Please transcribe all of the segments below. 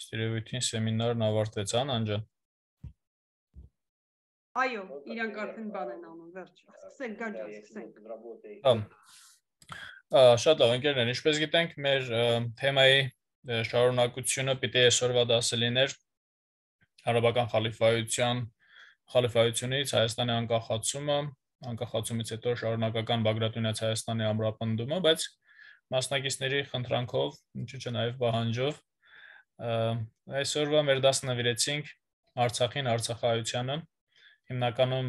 Ըստ երևույթին սեմինարն ավարտեցան, Անջան։ Այո, իրանք արդեն բան են անում, վերջ։ Սկսենք, Անջան, դե, սկսենք։ Հա։ Շատ լավ, ընկերներ, ինչպես գիտենք, մեր թեմայի շարունակությունը պիտի այսօրվա դասը լիներ Արաբական խալիֆայության խալիֆայությունից Հայաստանի անկախացումը, անկախացումից հետո շարունակական Բագրատունյաց Հայաստանի ամրապնդումը, բայց մասնակիցների խնդրանքով, ինչու՞ չէ նաև պահանջով այսօրվա մեր դասը նվիրեցինք Արցախին, Արցախայությանը։ Հիմնականում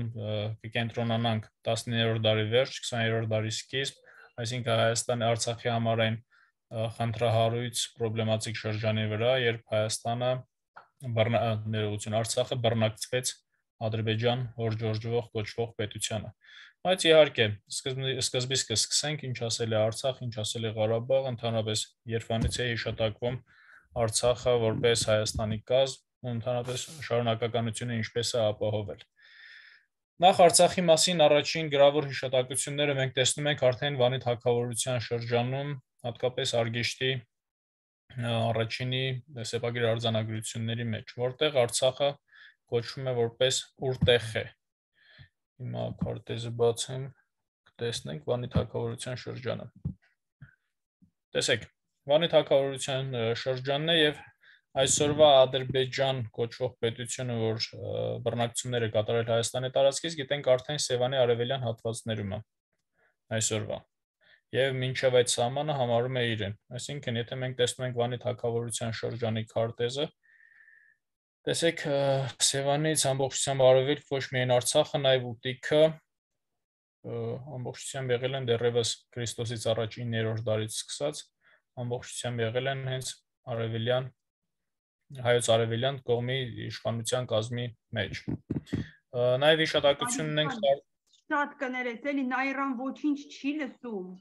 կկենտրոնանանք 19-րդ դարի վերջ, 20-րդ դարի սկիզբ, այսինքն Հայաստանի Արցախի համար այն խնդրահարույց պրոբլեմատիկ շրջանի վրա, երբ Հայաստանը ներողություն Արցախը բռնակցվեց Ադրբեջան հորժորժվող կոչվող պետությանը։ Բայց իհարկե, սկզբից կսկսենք ինչ ասել է Արցախ, ինչ ասել է Ղարաբաղ, ընդհանրապես Երևանից է հիշատակվում Արցախը որպես Հայաստանի կազմ ու ընդհանրապես շարունակականությունը ինչպես է ապահովել։ Նախ Արցախի մասին առաջին գրավոր հիշատակությունները մենք տեսնում ենք արդեն Վանի թակավորության շրջանում, հատկապես Արգեշտի առաջինի սեպագրի արձանագրությունների մեջ, որտեղ Արցախը կոչվում է որպես Ուրտեխե։ Հիմա քարտեզը բացեմ, կտեսնենք Վանի թակավորության շրջանը։ Տեսեք, Վանի թակավորության շրջանն է եւ այսօրվա Ադրբեջան կոչվող պետությունը, որ բռնակցություններ է կատարել Հայաստանի տարածքից, գիտենք արդեն Սևանի արևելյան հատվածներում է այսօրվա։ Եվ մինչև այդ սահմանը համարում է իրեն։ Այսինքն, եթե մենք տեսնում ենք Վանի թակավորության շրջանի քարտեզը, տեսեք Սևանից ամբողջությամբ արևելք ոչ միայն Արցախը, նաև Ուտիկը ամբողջությամբ եղել են դեռևս Քրիստոսից առաջ 9-րդ դարից սկսած ամբողջությամբ եղել են հենց արևելյան հայոց արևելյան կողմի իշխանության կազմի մեջ։ Նաև հիշատակություն ունենք շատ կներես, էլի Նայրան ոչինչ չի լսում։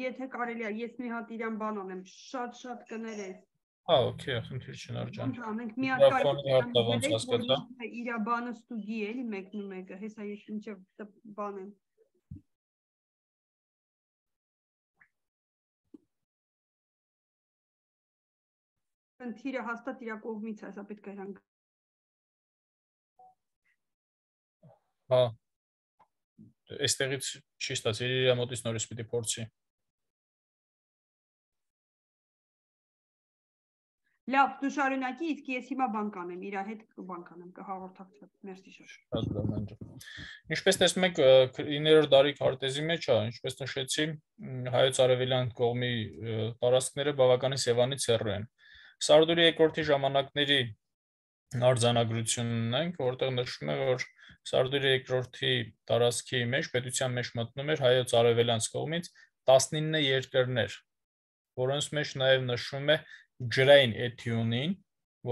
Եթե կարելի է, ես մի հատ իրան բան անեմ, շատ-շատ կներես։ Հա, օքեյ, խնդիր չի նորջան։ Մենք մի հատ կարելի է ոնց հասկացա։ Իրա բանը ստուդի էլի մեկնում եկա, հեսա ես ինչը բան եմ։ խնդիրը հաստատ իր կողմից է, սա պետք է իրան Հա։ Էստեղից չի ստացել, իր մոտից նորից պիտի փորձի։ Լավ, դու շարունակի, իսկ ես հիմա բան կանեմ, իր հետ բան կանեմ, կհաղորդակցեմ։ Մերսի շուշ։ Շատ լավ, անդր։ Ինչպես տեսնում եք, 9-րդ դարի քարտեզի մեջ է, ինչպես նշեցի, հայոց արևելյան կողմի տարածքները բավականին Սևանից հեռու են։ Սարդուրի երկրորդի ժամանակների արձանագրությունն ենք, որտեղ նշվում է, որ Սարդուրի երկրորդի տարածքի մեջ պետության մեջ մտնում էր հայոց արևելանց կողմից 19 երկրներ, որոնց մեջ նաև նշվում է ջրային Էթիոնին,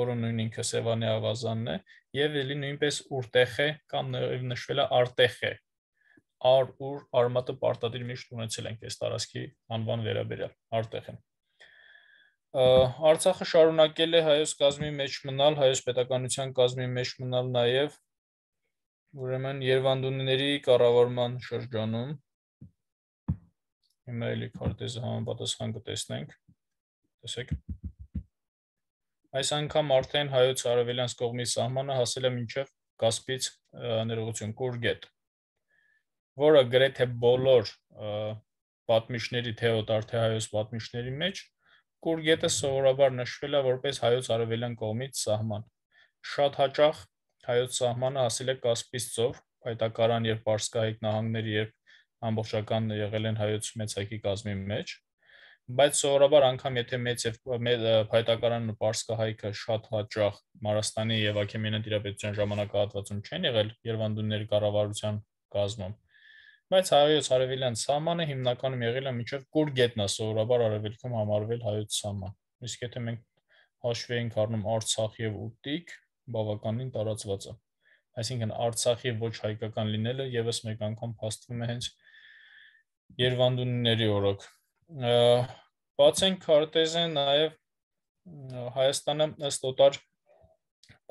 որը նույն ինքը Սևանի ավազանն է, եւ ելի նույնպես Ուրտեխե կամ նաև նշվել է Արտեխե։ Ար ուր արմատը պարտադիր միշտ ունեցել ենք այս տարածքի անվան վերաբերյալ Արտեխեն։ Արցախը շարունակել է հայոց կազմի մեջ մնալ, հայոց պետականության կազմի մեջ մնալ նաև ուրեմն Երևանդունների կառավարման շրջանում։ Հիմա էլի քարտեզը համապատասխան կտեսնենք։ Տեսեք։ Այս անգամ արդեն հայոց արևելյան կողմի սահմանը հասել է մինչև Կասպից ներողություն Կուրգետ, որը գրեթե բոլոր պատմիչների թե օտար թե հայոց պատմիչների մեջ Կուրգետը սովորաբար նշվել է որպես հայոց արևելյան կողմից սահման։ Շատ հաճախ հայոց սահմանը հասել է Կասպից ծով, փայտակարան երբ Պարսկահայք նահանգները երբ ամբողջականն եղել են հայոց մեծակի կազմի մեջ, բայց սովորաբար անգամ եթե մեծ եւ փայտակարանն ու պարսկահայքը շատ հաճախ Մարաստանի եւ Աքեմենյան դիրապետության ժամանակահատվածում չեն եղել Երևանդունների կառավարության կազմում, բայց հայոց արևելյան սահմանը հիմնականում եղել է միջև Կուրգետնա, սովորաբար արևելքում համարվել հայոց սահման։ Իսկ եթե մենք հաշվի ենք առնում Արցախ եւ Ուտիկ, բավականին տարածված է։ Այսինքն Արցախի ոչ հայկական լինելը եւս մեկ անգամ փաստվում է հենց Երևանդունների օրոք։ Բացեն քարտեզը նաեւ Հայաստանը ըստ օտար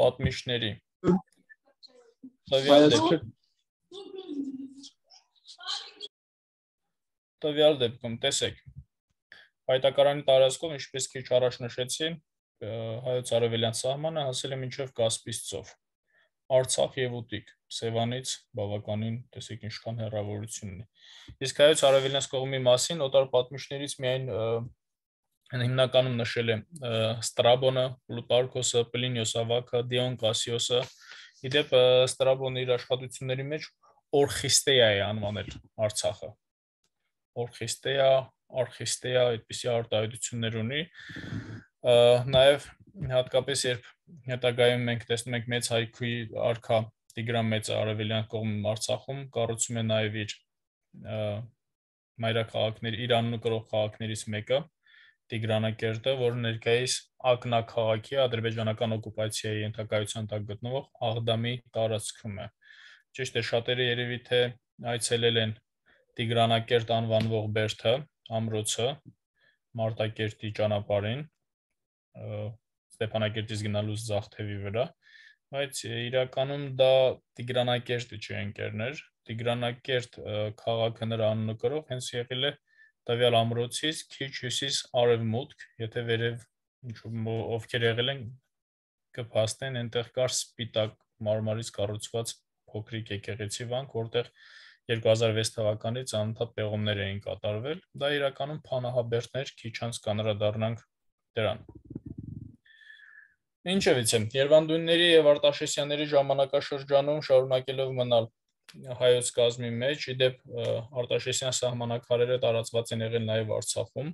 պատմիչների։ Սովետը տվյալ դեպքում տեսեք հայտակարանի տարածքով ինչպես քիչ առաջ նշեցի հայոց արևելյան սահմանը հասել է մինչև Կասպիսցով Արցախ եւ Ուտիկ Սևանից բավականին տեսեք ինչքան հեռավորություն ունի իսկ հայոց արևելյան կողմի մասին օտար պատմիչներից միայն հիմնականում նշել է Ստրաբոնը, Պլուտարկոսը, Պլինիոս Ավակը, Դիոն Կասիոսը։ Իդեպ Ստրաբոնի իր աշխատությունների մեջ Օրխիստեա է անվանել Արցախը օրխիստեա, արխիստեա, այդպիսի արտահայտություններ ունի։ Նաև հատկապես երբ հետագայում մենք տեսնում ենք մեծ հայկուի արքա Տիգրան Մեծը արևելյան կողմում Արցախում կառուցում է նաև իր մայրաքաղաքներ Իրանն ու կրող քաղաքներից մեկը Տիգրանակերտը, որը ներկայիս Ակնա քաղաքի ադրբեջանական օկուպացիայի ենթակայության տակ գտնվող Աղդամի տարածքում է։ Ճիշտ է, շատերը երևի թե այցելել են Տիգրանակերտ անվանվող բերդը, ամրոցը, Մարտակերտի ճանապարհին, Ստեփանակերտից գնալուց ցախ թևի վրա, բայց իրականում դա Տիգրանակերտը չէ ընկերներ։ Տիգրանակերտ քաղաքը նրա անունը կրող հենց եղել է տվյալ ամրոցից քիչ հյուսիս արևմուտք, եթե վերև ինչ ովքեր եղել են կփաստեն այնտեղ կար սպիտակ մարմարից կառուցված փոքրիկ եկեղեցի վանք, որտեղ որ 2006 թվականից անընդհատ պեղումներ էին կատարվել։ Դա իրականում փանահաբերտներ քիչ անց կանրադառնանք դրան։ Ինչևիցե, Երևանդույնների եւ Արտաշեսյանների ժամանակաշրջանում շարունակելով մնալ հայոց գազմի մեջ, իդեպ Արտաշեսյան սահմանակարերը տարածված են եղել նաեւ Արցախում։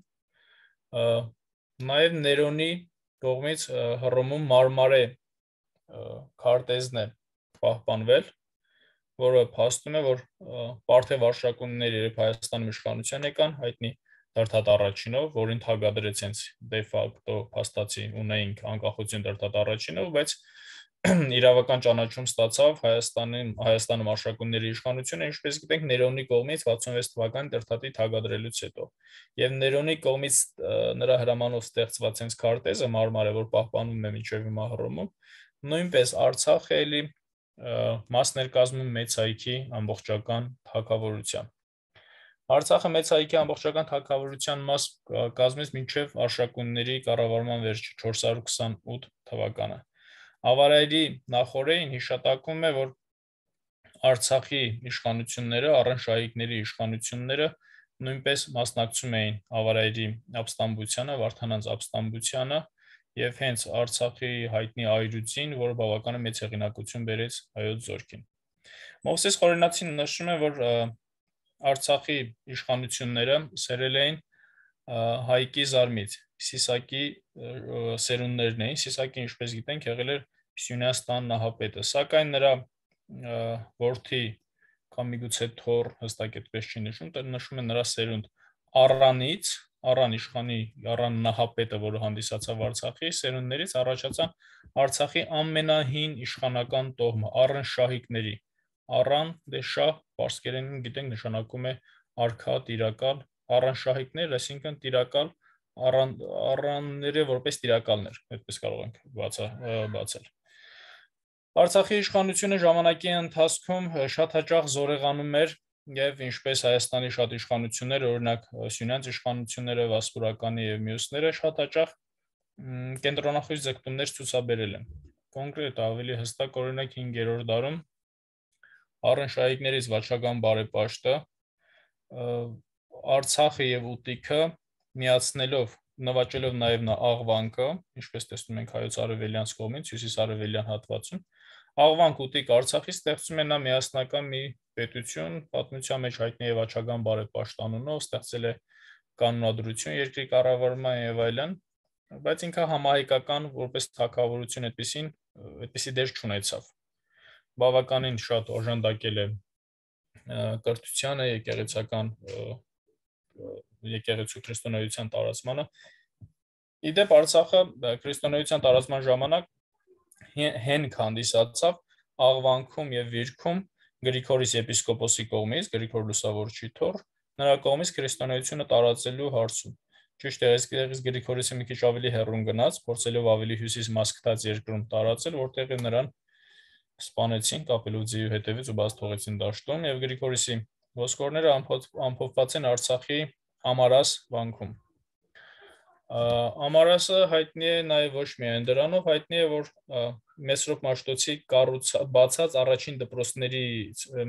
Նաեւ Ներոնի կողմից հռոմում Մարմարե քարտեզն է պահպանվել որը փաստում է, որ Պարթև արշակունները երբ Հայաստանում իշխանության եկան, հայտնի դրդատ առաջինով, որին թագադրեց հենց de facto փաստացի ունեինք անկախություն դրդատ առաջինով, բայց իրավական ճանաչում ստացավ Հայաստանի Հայաստանում արշակունների իշխանությունը, ինչպես գիտենք, Ներոնի կողմից 66 թվական դրդատի թագադրելուց հետո։ Եվ Ներոնի կողմից նրա հրամանով ստեղծված հենց քարտեզը մարմարը, որ պահպանվում է մինչև հիմա Հռոմում, նույնպես Արցախը էլի մասներ կազմում մեծ հայքի ամբողջական թակավորության։ Արցախը մեծ հայքի ամբողջական թակավորության մաս կազմեց մինչև արշակունների կառավարման վերջը 428 թվականը։ Ավարայրի նախորդին հիշատակում է, որ Արցախի իշխանությունները, առանց շահիկների իշխանությունները նույնպես մասնակցում էին Ավարայրի ապստամբությանը, Վարդանանց ապստամբությանը, եւ հենց Արցախի հայտնի այրուցին, որը բավականին մեծ հեղինակություն բերեց հայոց զորքին։ Մովսես Խորենացին նշում է, որ Արցախի իշխանությունները սերել էին հայկի զարմից, Սիսակի սերունդներն էին, Սիսակի ինչպես գիտենք, եղել էր Սյունյաստան նահապետը, սակայն նրա որդի կամ միգուցե թոր հստակետպես չի նշում, դա նշում է նրա սերունդ Առանից, Արան Իշխանի, Արան Նահապետը, որը հանդիսացավ Արցախի սերունդներից առաջացան Արցախի ամենահին իշխանական տոհմը Արան Շահիկների։ Արան դե շահ պարսկերենին գիտենք նշանակում է արքա, տիրակալ, Արան Շահիկներ, այսինքն տիրակալ Արան Արանները որպես տիրակալներ, այդպես կարող ենք բացա բացել։ Արցախի իշխանությունը ժամանակի ընթացքում շատ հաճախ զորեղանում էր Եվ ինչպես Հայաստանի շատ իշխանություններ, օրինակ Սյունյանց իշխանությունները, Վասպուրականի եւ մյուսները շատ հաճախ կենտրոնախույս ձգտումներ ցուցաբերել են։ Կոնկրետ ավելի հստակ օրինակ 5-րդ դարում Արնշայիկներից վաճական բարեպաշտը Արցախը եւ Ուտիկը միացնելով նվաճելով նաեւ նա աղվանքը, ինչպես տեսնում ենք հայոց արևելյան կողմից, հյուսիս արևելյան հատվածում, Աղվան կուտիկ Արցախի ստեղծում է նա միասնական մի պետություն, պատմության մեջ հայտնի է Վաչագան բարեպաշտանունով, ստեղծել է կանոնադրություն երկրի կառավարման եւ այլն, բայց ինքը համահայկական որպես թակավորություն այդպեսին այդպեսի դեր չունեցավ։ Բավականին շատ օժանդակել է կրթությանը, եկեղեցական եկեղեցու քրիստոնեության տարածմանը։ Իդեպ Արցախը քրիստոնեության տարածման ժամանակ հենք հանդիսացավ աղվանքում եւ Վիրքում Գրիգորիս եպիսկոպոսի կողմից, Գրիգոր Լուսավորչի թոր, նրա կողմից քրիստոնեությունը տարածելու հարցում։ Ճիշտ է, այսպես Գրիգորիսը մի քիչ ավելի հեռուն գնաց, փորձելով ավելի հյուսիս մաս գտած երկրում տարածել, որտեղ նրան սպանեցին, կապելով ձիու հետևից ու բաց թողեցին դաշտում, եւ Գրիգորիսի ոսկորները ամփոփված են Արցախի Ամարաս վանքում։ Ամարասը հայտնի է նաև ոչ միայն դրանով, հայտնի է որ Մեսրոպ Մաշտոցի կառուց բացած առաջին դպրոցների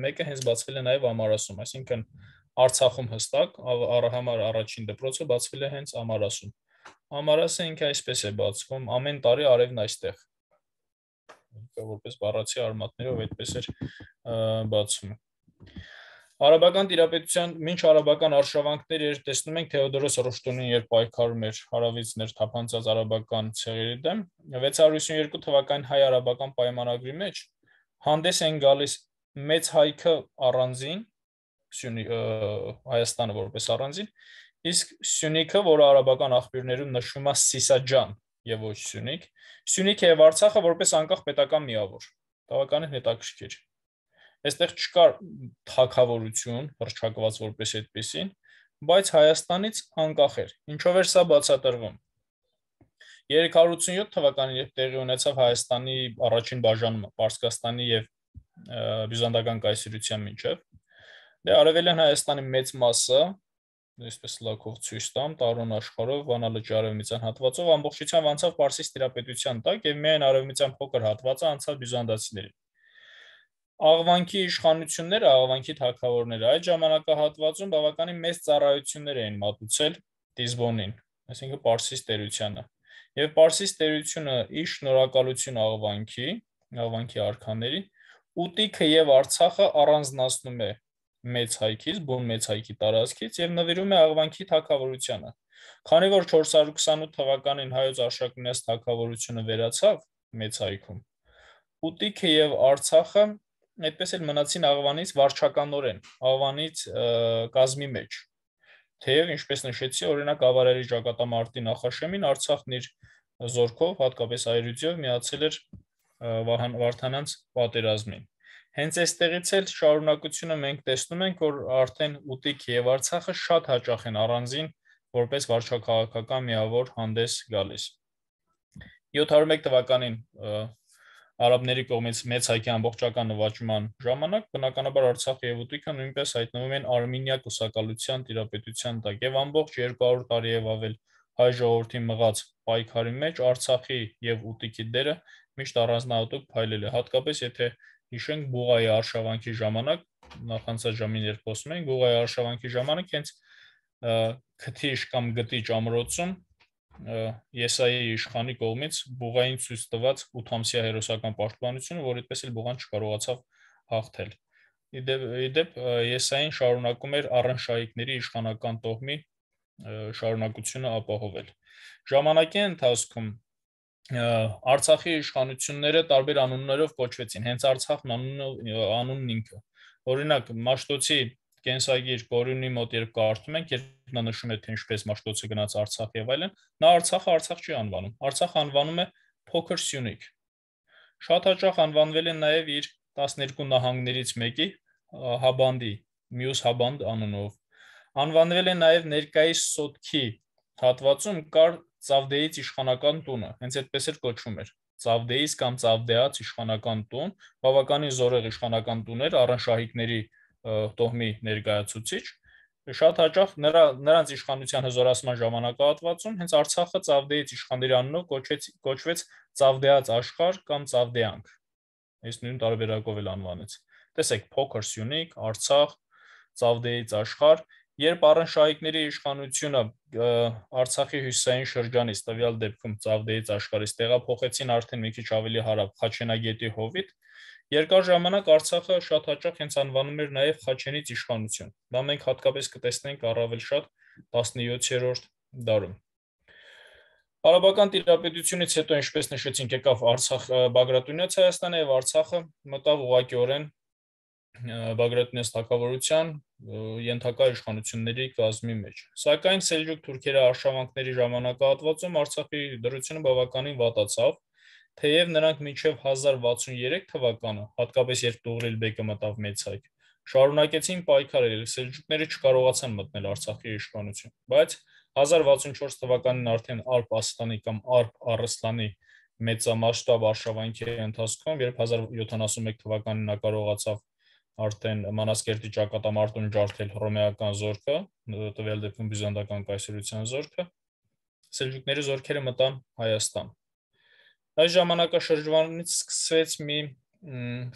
մեկը հենց բացվել է նաև Ամարասում, այսինքն Արցախում հստակ առհամար առաջին դպրոցը բացվել է հենց Ամարասում։ Ամարասը ինքը այսպես է բացվում, ամեն տարի արևն այստեղ որպես բառացի արմատներով այդպես էր բացվում։ Արաբական դիրապետության ոչ արաբական արշավանքներ էր տեսնում ենք Թեոդորոս Ռոշտոնին երբ պայքարում էր հարավից ներթափանցած արաբական ցեղերի դեմ 652 թվականին հայ-արաբական պայմանագրի մեջ հանդես են գալիս մեծ հայքը առանձին Սյունի Հայաստանը որպես առանձին իսկ Սյունիքը որը արաբական աղբյուրներում նշվում է Սիսաջան եւ ոչ Սյունիք Սյունիքը եւ Արցախը որպես անկախ պետական միավոր բավականին հետաքրքիր է այստեղ չկար թակավորություն հրճակված որպես այդպեսին, բայց Հայաստանից անկախ էր։ Ինչով էր սա բացատրվում։ 387 թվականին երբ տեղի ունեցավ Հայաստանի առաջին բաժանումը Պարսկաստանի եւ Բյուզանդական կայսրության միջև, դե արևելյան Հայաստանի մեծ մասը այսպես լակով ցույց տամ տարոն աշխարհով վանալճի արևմտյան հատվածով ամբողջությամբ անցավ Պարսից տիրապետության տակ եւ միայն արևմտյան փոքր հատվածը անցավ բյուզանդացիներին աղվանքի իշխանությունները, աղվանքի թակավորները այդ ժամանակահատվածում բավականին մեծ ծառայություններ էին մատուցել Դիզբոնին, այսինքն Պարսից տերությանը։ Եվ Պարսից տերությունը ի շնորհակալություն աղվանքի, աղվանքի արքաների, Ուտիքը եւ Արցախը առանձնացնում է մեծ հայքից, բուն մեծ հայքի տարածքից եւ նվիրում է աղվանքի թակավորությանը։ Քանի որ 428 թվականին հայոց արշակունյաց թակավորությունը վերացավ մեծ հայքում, Ուտիքը եւ Արցախը այդպես էլ մնացին աղվանից վարչականորեն, աղվանից կազմի մեջ։ Թեև ինչպես նշեցի, օրինակ Ավարարի Ժակատամարտի Նախաշեմին Արցախն իր զորքով, հատկապես այրուձիով միացել էր Վահան Վարդանանց պատերազմին։ Հենց այստեղից էլ շարունակությունը մենք տեսնում ենք, որ արդեն Ուտիկ եւ Արցախը շատ հաճախ են առանձին որպես վարչակարգական միավոր հանդես գալիս։ 701 թվականին արաբների կողմից մեծ հայկի ամբողջական նվաճման ժամանակ բնականաբար Արցախը եւ Ուտիկը նույնպես հայտնվում են Արմենիա կուսակալության տիրապետության տակ եւ ամբողջ 200 տարի եւ ավել հայ ժողովրդի մղած պայքարի մեջ Արցախի եւ Ուտիկի դերը միշտ առանձնահատուկ փայլել է հատկապես եթե հիշենք Բուղայի արշավանքի ժամանակ նախանցած ժամին երկոսում են Բուղայի արշավանքի ժամանակ հենց քթիշ կամ գտիչ ամրոցում Եսայի իշխանի կողմից բուղային ցույց տված 8-ամսյա հերոսական պաշտպանությունը, որ այդպես էլ բուղան չկարողացավ հաղթել։ Իդեպ Եսային շարունակում էր առանց շահիկների իշխանական տոհմի շարունակությունը ապահովել։ Ժամանակի ընթացքում Արցախի իշխանությունները տարբեր անուններով կոչվեցին, հենց Արցախն անունն անունն ինքը։ Օրինակ Մաշտոցի կենսագիր Գորյունի մոտ երբ կարդում ենք, երբ նա նշում է թե ինչպես Մաշտոցը գնաց Արցախ եւ այլն, նա Արցախը Արցախ չի անվանում։ Արցախ անվանում է փոքր Սյունիք։ Շատ հաճախ անվանվել են նաեւ իր 12 նահանգներից մեկի Հաբանդի, մյուս Հաբանդ անունով։ Անվանվել է նաեւ ներկայիս Սոտքի հատվածում կար Ծավդեից իշխանական տունը, հենց այդպես էլ կոչվում էր։ Ծավդեից կամ Ծավդեաց իշխանական տուն, բավականին զորեղ իշխանական տուն էր առանց շահիկների տոհմի ներկայացուցիչ շատ հաճախ նրա նրանց իշխանության հզորացման ժամանակահատվածում հենց Արցախը Ծավդեից իշխանների անունով կոչեց կոչվեց Ծավդեած աշխարհ կամ Ծավդեանք։ Այս նույն տարբերակով էլ անվանեց։ Տեսեք, փոքր Սյունիք, Արցախ, Ծավդեից աշխարհ, երբ առն շահիկների իշխանությունը Արցախի հյուսիսային շրջանից տվյալ դեպքում Ծավդեից աշխարհից տեղափոխեցին արդեն մի քիչ ավելի հարավ Խաչենագետի հովիտ, Երկար ժամանակ Արցախը շատ հաճախ հենց անվանում էր նաև Խաչենից իշխանություն։ Դա մենք հատկապես կտեսնենք առավել շատ 17-րդ դարում։ Արաբական տիրապետությունից հետո ինչպես նշեցինք, եկավ Արցախ Բագրատունյաց Հայաստանը եւ Արցախը մտավ ուղղակիորեն Բագրատունյաց թակավորության ենթակա իշխանությունների կազմի մեջ։ Սակայն Սելջուկ թուրքերը արշավանքների ժամանակահատվածում Արցախի դրությունը բավականին վատացավ Թեև նրանք մինչև 1063 թվականը, հատկապես երբ Դուղրիլբեկը մտավ մեծ հայք, շարունակեցին պայքարել, սելջուկները չկարողացան մտնել Արցախի իշխանություն, բայց 1064 թվականին արդեն Արփ Աստանի կամ Արփ Արստանի մեծամասշտաբ արշավանքի ընթացքում, երբ 1071 թվականին նա կարողացավ արդեն Մանասկերտի ճակատամարտում ջարդել հռոմեական զորքը, տվել դեպքում բյուզանդական կայսրության զորքը, սելջուկների զորքերը մտան Հայաստան Այս ժամանակաշրջանից սկսվեց մի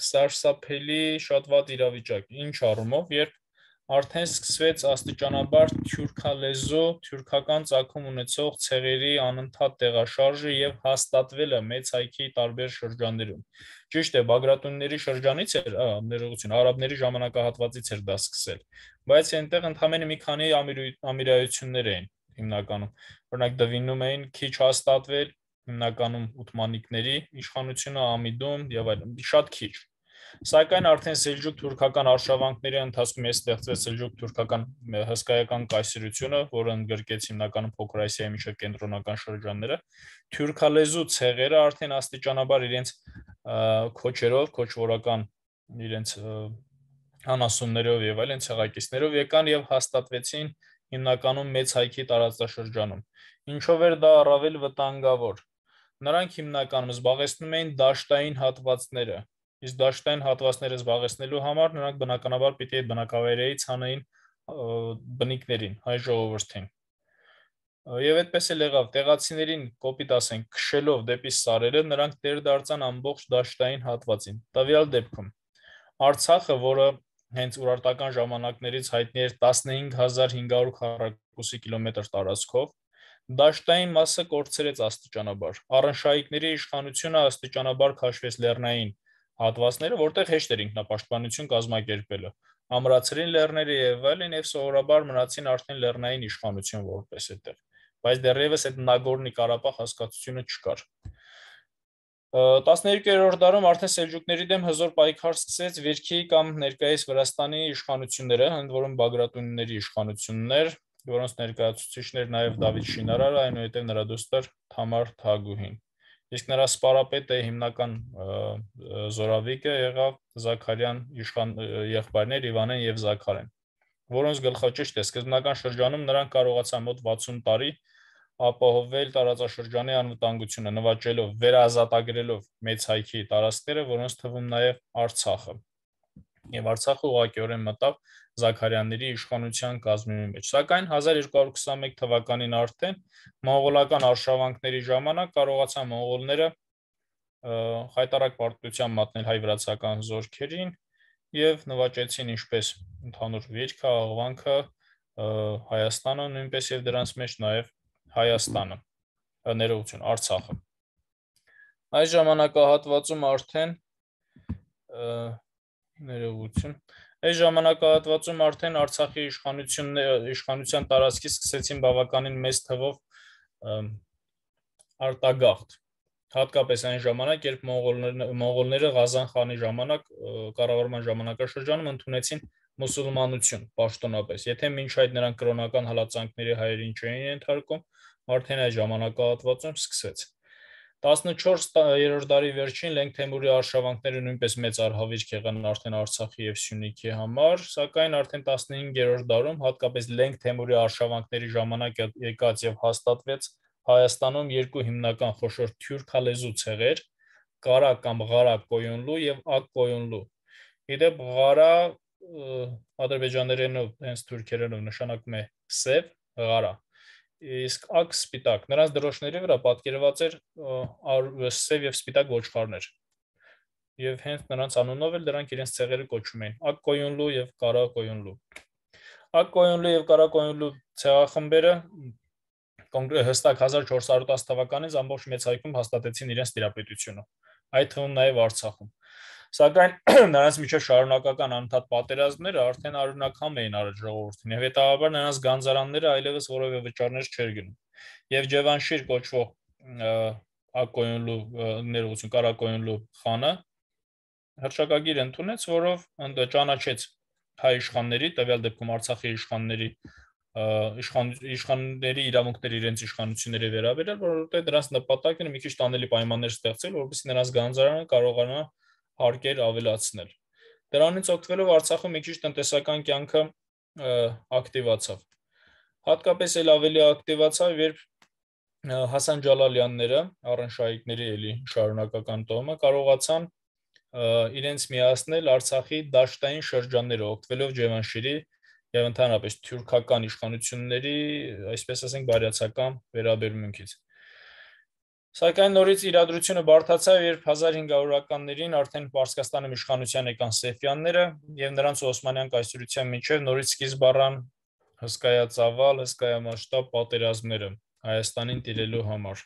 սարսափելի շատ վատ իրավիճակ։ Ինչ առումով, երբ արդեն սկսվեց աստիճանաբար թյուրքալեզու, թյուրքական ցակում ունեցող ցեղերի անընդհատ տեղաշարժը եւ հաստատվելը մեծ հայքի տարբեր շրջաններում։ Ճիշտ է, Բագրատունների շրջանից էր, ներողություն, արաբների ժամանակահատվածից էր դա սկսել, բայց այնտեղ ընդամենը մի քանի ամիրայություններ էին հիմնականում։ Օրինակ դվինում էին քիչ հաստատվել, հիմնականում ութմանիկների իշխանությունը Ամիդոն եւ այլն շատ քիչ։ Սակայն արդեն Սելջուկ թուրքական արշավանքների ընթացքում է ստեղծվել Սելջուկ թուրքական հսկայական կայսրությունը, որը ընդգրկեց հիմնականում փոքր Ասիայի միջև կենտրոնական շրջանները։ Թուրքալեզու ցեղերը արդեն աստիճանաբար իրենց քոչերով, քոչվորական իրենց անասուններով եւ այլն ցեղակիցներով եկան եւ հաստատվեցին հիմնականում մեծ հայքի տարածաշրջանում։ Ինչով էր դա առավել վտանգավոր նրանք հիմնականում զբաղեցնում էին դաշտային հատվածները։ Իսկ դաշտային հատվածները զբաղեցնելու համար նրանք բնականաբար պիտի այդ բնակավայրերից հանային բնիկներին, հայ ժողովրդին։ Եվ այդպես էլ եղավ, տեղացիներին կոպիտ ասենք, քշելով դեպի սարերը, նրանք դեր դարձան ամբողջ դաշտային հատվածին։ Տվյալ դեպքում Արցախը, որը հենց ուրարտական ժամանակներից հայտնի էր 15500 քառակուսի կիլոմետր տարածքով, Դաշտային մասը կորցրեց աստիճանաբար։ Առնշայիկների իշխանությունը աստիճանաբար քաշվեց լեռնային հատվածները, որտեղ հեշտ էր ինքնապաշտպանություն կազմակերպելը։ Ամրացրին լեռները եւ այլն եւ սովորաբար մնացին արդեն լեռնային իշխանություն որպես այդտեղ։ Բայց դեռևս այդ Նագորնի Ղարաբաղ հասկացությունը չկար։ 12-րդ դարում արդեն Սելջուկների դեմ հզոր պայքար սկսեց Վերքի կամ ներկայիս Վրաստանի իշխանությունները, ընդ որում Բագրատունների իշխանություններ, որոնց ներկայացուցիչներ նաև Դավիթ Շինարարը, այնուհետև նրա դոստեր Թամար Թագուհին։ Իսկ նրա սպարապետը հիմնական զորավիկը եղավ Զաքարյան իշխան եղբայրներ Իվանեն եւ Զաքարեն, որոնց գլխաճեշտ է սկզբնական շրջանում նրանք կարողացան մոտ 60 տարի ապահովել տարածաշրջանի անվտանգությունը նվաճելով, վերազատագրելով մեծ հայքի տարածքները, որոնց թվում նաև Արցախը։ Եվ Արցախը ուղղակիորեն մտավ Զաքարյանների իշխանության կազմի մեջ։ Սակայն 1221 թվականին արդեն մոնղոլական արշավանքների ժամանակ կարողացան մոնղոլները հայտարարակ պարտության մատնել հայ-վրացական զորքերին եւ նվաճեցին ինչպես ընդհանուր վիճքը, աղվանքը Հայաստանը նույնպես եւ դրանց մեջ նաեւ Հայաստանը ներողություն Արցախը այս ժամանակահատվածում արդեն ներողություն Այս ժամանակահատվածում արդեն Արցախի իշխանությունները իշխանության տարածքի սկսեցին բավականին մեծ թվով արտագաղթ հատկապես այն ժամանակ, երբ մոնղոլները մոնղոլները Ղազան խանի ժամանակ կառավարման ժամանակաշրջանում ընդունեցին մուսուլմանություն պաշտոնապես։ Եթե մինչ այդ նրանք կրոնական հալածանքների հայերին չէին ենթարկում, արդեն այդ ժամանակահատվածում սկսվեց։ 14-րդ դարի վերջին Լենք Թեմուրի արշավանքները նույնպես մեծ արհավիրք եղան արդեն Արցախի եւ Սյունիքի համար, սակայն արդեն 15-րդ դարում հատկապես Լենք Թեմուրի արշավանքների ժամանակ եկած եւ հաստատվեց Հայաստանում երկու հիմնական խոշոր թյուրքալեզու ցեղեր՝ Կարա կամ Ղարա Կոյունլու եւ Ակ Կոյունլու։ Իդեպ Ղարա ադրբեջաներենով, հենց թուրքերենով նշանակում է սև Ղարա, իսկ ակ սպիտակ։ Նրանց դրոշների վրա պատկերված էր սև եւ սպիտակ ոչխարներ։ Եվ հենց նրանց անունով էլ դրանք իրենց ցեղերը կոչում էին՝ ակ կոյունլու եւ կարա կոյունլու։ Ակ կոյունլու եւ կարա կոյունլու ցեղախմբերը հստակ 1410 թվականից ամբողջ մեծ հայկում հաստատեցին իրենց տիրապետությունը այդ թվում նաև Արցախում։ Սակայն նրանց միջև շարունակական անընդհատ պատերազմները արդեն արունակամ էին արել ժողովրդին եւ հետաբար նրանց գանձարանները այլևս որևէ վճարներ չէր գնում։ Եվ Ջևանշիր կոչվող Ակոյոնլու ներողություն Կարակոյոնլու խանը հրճակագիր ընդունեց, որով ընդ ճանաչեց հայ իշխանների, տվյալ դեպքում Արցախի իշխանների իշխան իշխանների իրավունքները իրենց իշխանությունների վերաբերյալ, որովհետեւ դրանց նպատակը մի քիչ տանելի պայմաններ ստեղծել, որովհետեւ նրանց գանձարանը կարողանա հարկեր ավելացնել։ Դրանից օգտվելով Արցախը մի քիչ տնտեսական կյանքը ակտիվացավ։ Հատկապես էլ ավելի ակտիվացավ, երբ Հասան Ջալալյանները, Արընշայիկների էլի շարունակական տոհմը կարողացան իրենց միացնել Արցախի դաշտային շրջանները օգտվելով Ջևանշիրի եւ ընդհանրապես թուրքական իշխանությունների, այսպես ասենք, բարյացակամ վերաբերմունքից։ Սակայն նորից իրադրությունը բարթացավ, երբ 1500-ականներին արդեն Պարսկաստանի իշխանության եկան Սեֆյանները եւ նրանց Օսմանյան կայսրության միջև նորից սկիզբ առան հսկայածավալ, հսկայամասշտաբ պատերազմները Հայաստանին տիրելու համար։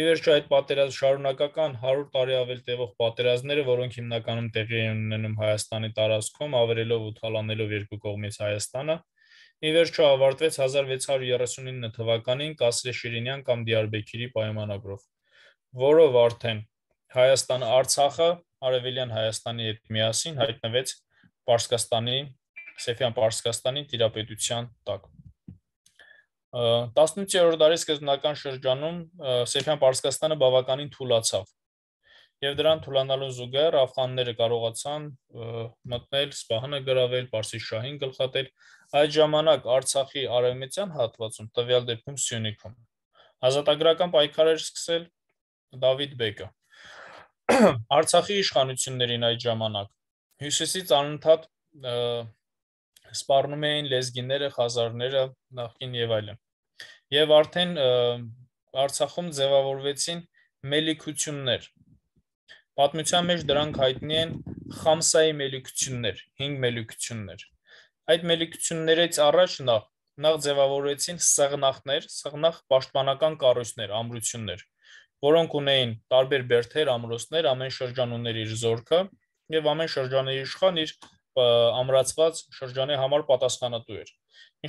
Ի վերջո այդ պատերազմ շարունակական 100 տարի ավել տևող պատերազմները, որոնք հիմնականում տեղի են ունենում Հայաստանի տարածքում, ավերելով ու թալանելով երկու կողմից Հայաստանը, Ի վերջո ավարտվեց 1639 թվականին Կասրե-Շիրինյան կամ Դիարբեկիրի պայմանագրով, որով արդեն Հայաստան Արցախը Արևելյան Հայաստանի հետ միասին հայտնվեց Պարսկաստանի Սեփյան Պարսկաստանի տիրապետության տակ։ 18-րդ դարի սկզբնական շրջանում Սեփյան Պարսկաստանը բավականին թուլացավ եւ դրան թուլանալուն զուգահեռ աֆղանները կարողացան մտնել, սպահանը գրավել, Պարսի շահին գլխատել այդ ժամանակ Արցախի արևմտյան հատվածում, տվյալ դեպքում Սյունիքում, ազատագրական պայքար էր սկսել Դավիթ Բեկը։ Արցախի իշխանություններին այդ ժամանակ հյուսիսից անընդհատ սպառնում էին լեզգիները, խազարները, նախքին եւ այլն։ Եվ արդեն Արցախում ձևավորվեցին մելիքություններ։ Պատմության մեջ դրանք հայտնի են Խամսայի մելիքություններ, 5 մելիքություններ։ Այդ մելիքություններից առաջ նախ նախ ձևավորեցին սղնախներ, սղնախ պաշտպանական կառույցներ, ամրություններ, որոնք ունեին տարբեր բերդեր, ամրոցներ, ամեն շրջանուների իր զորքը եւ ամեն շրջանի իշխան իր ամրացված շրջանի համար պատասխանատու էր։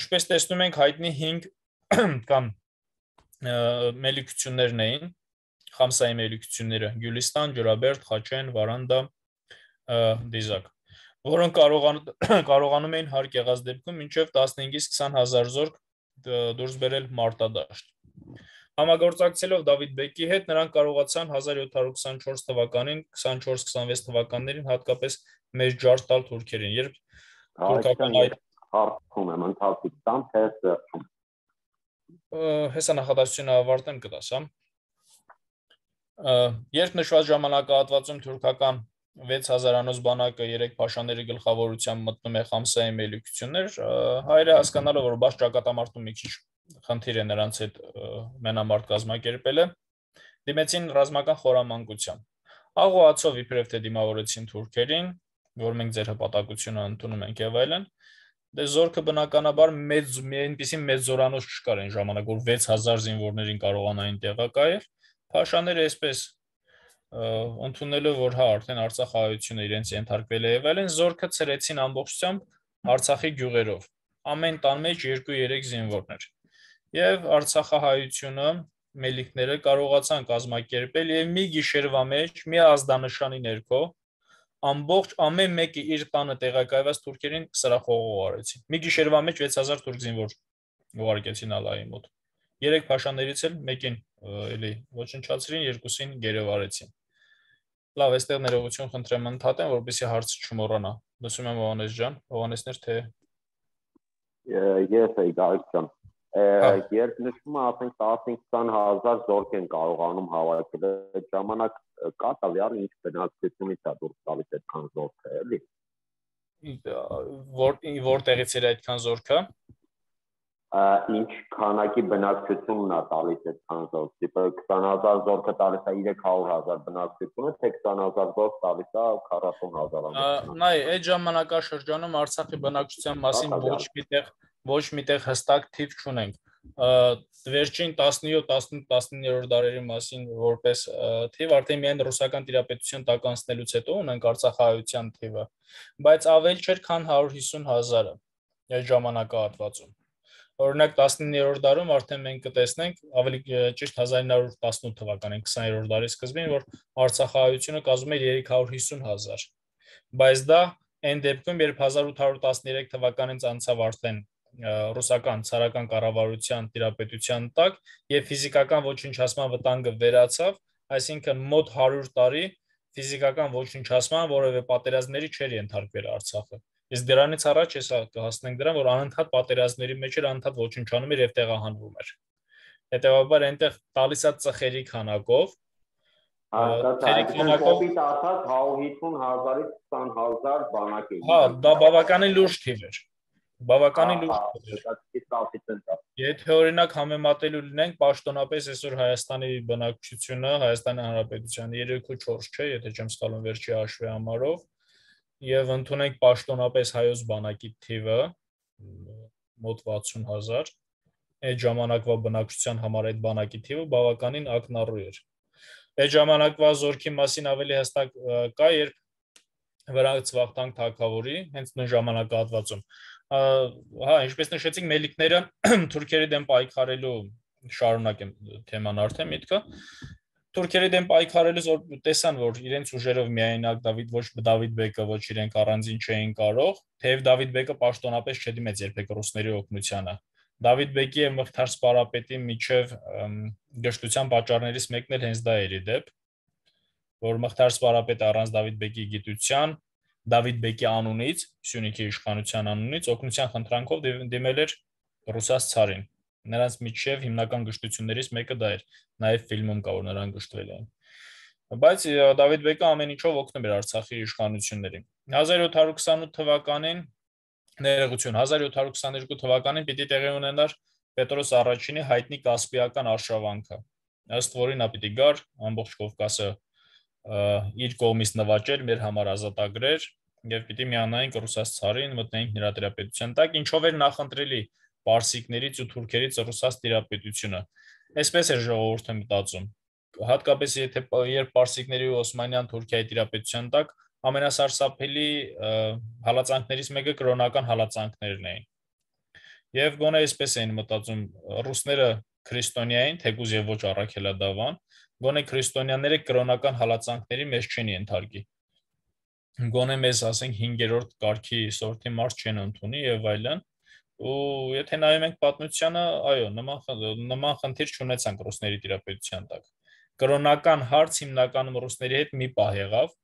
Ինչպես տեսնում ենք, հայտնի 5 կամ մելիքություններն էին, խամսայի մելիքությունները՝ Գյուլիստան, Ջրաբերդ, Խաչեն, Վարանդա, Դիզակ որոնք կարողանում կարողանում էին հարկ եղած դեպքում մինչև 15-ից 20000 զորք դուրս բերել մարտադաշտ։ Համագործակցելով Դավիթ Բեկի հետ նրանք կարողացան 1724 թվականին 24-26 թվականներին հատկապես մեծ ջարդ տալ թուրքերին, երբ թուրքական այդ հարցում եմ ընդհանրապես տամ թե ծերծում։ Հեսա նախադասությունը ավարտեմ կտասամ։ Երբ նշված ժամանակահատվածում թուրքական 6000 անոց բանակը երեք փաշաների գլխավորությամբ մտնում է Խամսայի մելիքություններ, հայրը հասկանալով որ բաց ճակատամարտում մի քիչ խնդիր է նրանց հետ մենամարտ կազմակերպելը, դիմեցին ռազմական խորամանկության։ Աղ ու ացով իբրև թե դիմավորեցին թուրքերին, որ մենք ձեր հպատակությունը ընդունում ենք եւ այլն։ Դե զորքը բնականաբար մեծ մի այնպիսի մեծ զորանոց չկար այն ժամանակ, որ 6000 զինվորներին կարողանային տեղակայել։ Փաշաները այսպես ընդունելով որ հա արդեն Արցախ հայությունը իրենց ենթարկվել է եւ այլն զորքը ծրեցին ամբողջությամբ Արցախի գյուղերով ամեն տան մեջ 2-3 զինվորներ եւ Արցախահայությունը մելիքները կարողացան կազմակերպել եւ մի գիշերվա մեջ մի ազդանշանի ներքո ամբողջ ամեն մեկը իր տանը տեղակայված թուրքերին սրախող ուղարկեցին։ Մի գիշերվա մեջ 6000 թուրք զինվոր ուղարկեցին Ալայի մոտ։ Երեք փաշաներից էլ մեկին էլի ոչնչացրին, երկուսին գերեվարեցին։ Լավ, այստեղ ներողություն խնդրեմ ընդհատեմ, որովհետեւ հարցը չմոռանա։ Լսում եմ Հովանես ջան, Հովանեսներ թե Ես էի գալիս ջան։ հա։ Երբ նշվում է, ասենք 15-20 հազար զորք են կարողանում հավաքել, այդ ժամանակ կա տվյալը ինչ բնակչությունից է դուրս գալիս այդքան զորքը, էլի։ Որ որտեղից էր այդքան զորքը ինչ քանակի բնակչությունն է տալիս այդ քանզով։ Տիպը 20000 զորքը տալիս է 300000 բնակչությունը, թե 20000 զորք տալիս է 40000 անգամ։ Նայ, այդ ժամանակաշրջանում Արցախի բնակչության մասին ոչ միտեղ ոչ միտեղ հստակ թիվ չունենք վերջին 17-18-19-րդ դարերի մասին որպես թիվ արդեն միայն ռուսական տիրապետության տակ անցնելուց հետո ունենք Արցախահայության թիվը, բայց ավել չէր քան 150 հազարը այդ ժամանակահատվածում։ Օրինակ 19-րդ դարում արդեն մենք կտեսնենք ավելի ճիշտ 1918 թվականին 20-րդ դարի սկզբին, որ Արցախահայությունը կազմում էր 350.000։ Բայց դա այն դեպքում, երբ 1813 թվականից անցավ արդեն ռուսական ցարական կառավարության տիրապետության տակ եւ ֆիզիկական ոչնչացման վտանգը վերացավ, այսինքն մոտ 100 տարի ֆիզիկական ոչնչացման որևէ պատերազմների չէր ենթարկվել Արցախը։ Իսկ դրանից առաջ էսա կհասնենք դրան, որ անընդհատ պատերազմների մեջ էր անընդհատ ոչնչանում էր եւ տեղահանվում էր։ Հետևաբար այնտեղ տալիս է ծխերի քանակով Թերի քանակով տասած 150 հազարից 20 հազար բանակ էին։ Հա, դա բավականին լուրջ թիվ էր։ Բավականին լուրջ թիվ էր։ Եթե օրինակ համեմատելու լինենք, պաշտոնապես այսօր Հայաստանի բնակչությունը, Հայաստանի Հանրապետության 3.4 չէ, եթե չեմ սխալվում, վերջի հաշվի համարով, եւ ընդունենք պաշտոնապես հայոց բանակի թիվը մոտ 60000 այդ ժամանակվա բնակչության համար այդ բանակի թիվը բավականին ակնառու էր այդ ժամանակվա զորքի մասին ավելի հստակ կա երբ վրաց Վախտանգ Թագավորի հենց նույն ժամանակահատվածում հա ինչպես նշեցինք մելիքները թուրքերի դեմ պայքարելու շարունակ եմ թեման արդեն միտքը Թուրքերի դեմ պայքարելուց որ տեսան, որ իրենց ուժերով միայնակ Դավիթ ոչ Դավիթ Բեկը, ոչ իրենք առանձին չէին կարող, թեև Դավիթ Բեկը պաշտոնապես չդիմեց երբեք ռուսների օգնությանը։ Դավիթ Բեկի եւ Մղթար Սպարապետի միջև գշտության պատճառներից մեկն էլ հենց դա էր իդեպ, որ Մղթար Սպարապետը առանց Դավիթ Բեկի գիտության, Դավիթ Բեկի անունից, Սյունիքի իշխանության անունից օգնության խնդրանքով դիմել էր ռուսաց ցարին նրանց միջև հիմնական գշտություններից մեկը դա էր նաև ֆիլմում կա որ նրան գշտվել էին բայց Դավիթ Բեկը ամեն ինչով օգնում էր Արցախի իշխանություններին 1728 թվականին ներողություն 1722 թվականին պիտի տեղի ունենար Պետրոս առաջինի հայտնի Կասպիական արշավանքը ըստ որին նա պիտի գար ամբողջ Կովկասը իր կողմից նվաճել մեր համար ազատագրեր եւ պիտի միանայինք ռուսաց ցարին մտնեինք նրա դրապետության տակ ինչով էր նախընտրելի Պարսիկներից ու թուրքերից ռուսաց տիրապետությունը։ Այսպես էր ժողովուրդը մտածում։ Հատկապես եթե երբ Պարսիկների ու Օսմանյան Թուրքիայի տիրապետության տակ ամենասարսափելի հալածանքներից մեկը կրոնական հալածանքներն էին։ Եվ գոնե այսպես էին մտածում ռուսները քրիստոնյային, թեկուզ եւ ոչ առաքելադավան, գոնե քրիստոնյաները կրոնական հալածանքների մեջ չեն ենթարկի։ Գոնե մեզ ասենք 5-րդ կարգի սորտի մարդ չեն ընդունի եւ այլն, ու եթե նայում ենք պատմությանը, այո, նման նման խնդիր չունեցան ռուսների դիապետության տակ։ Կրոնական հարց հիմնականում ռուսների հետ մի պահ եղավ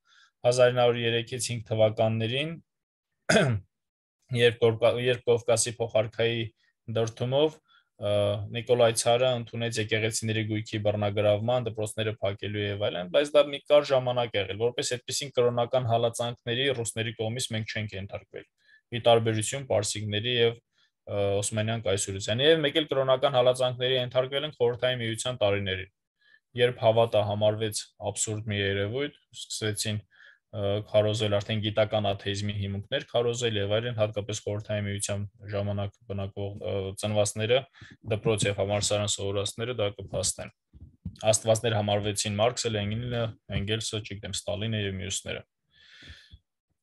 1903-ից 5 թվականներին, երբ երբ Կովկասի փոխարքայի դրդումով Նիկոլայ Ցարը ընդունեց եկեղեցիների գույքի բռնագրավման, դպրոցները փակելու եւ այլն, բայց դա մի կար ժամանակ եղել, որպես այդպեսին կրոնական հալածանքների ռուսների կողմից մենք չենք ենթարկվել։ Ի տարբերություն Պարսիկների եւ Օսմանյան կայսրության եւ մեկ էլ կրոնական հալածանքների ենթարկվել են խորհրդային միության տարիներին երբ հավատը համարվեց абսուրդ մի երևույթ սկսեցին քարոզել արդեն գիտական աթեիզմի հիմունքներ քարոզել եւ այլն հատկապես խորհրդային միության ժամանակ բնակվող ծնվածները դպրոց եւ համալսարան սովորածները դա կփաստեն աստվածներ համարվեցին մարքսը լենինը էնգելսը չգիտեմ ստալինը եւ մյուսները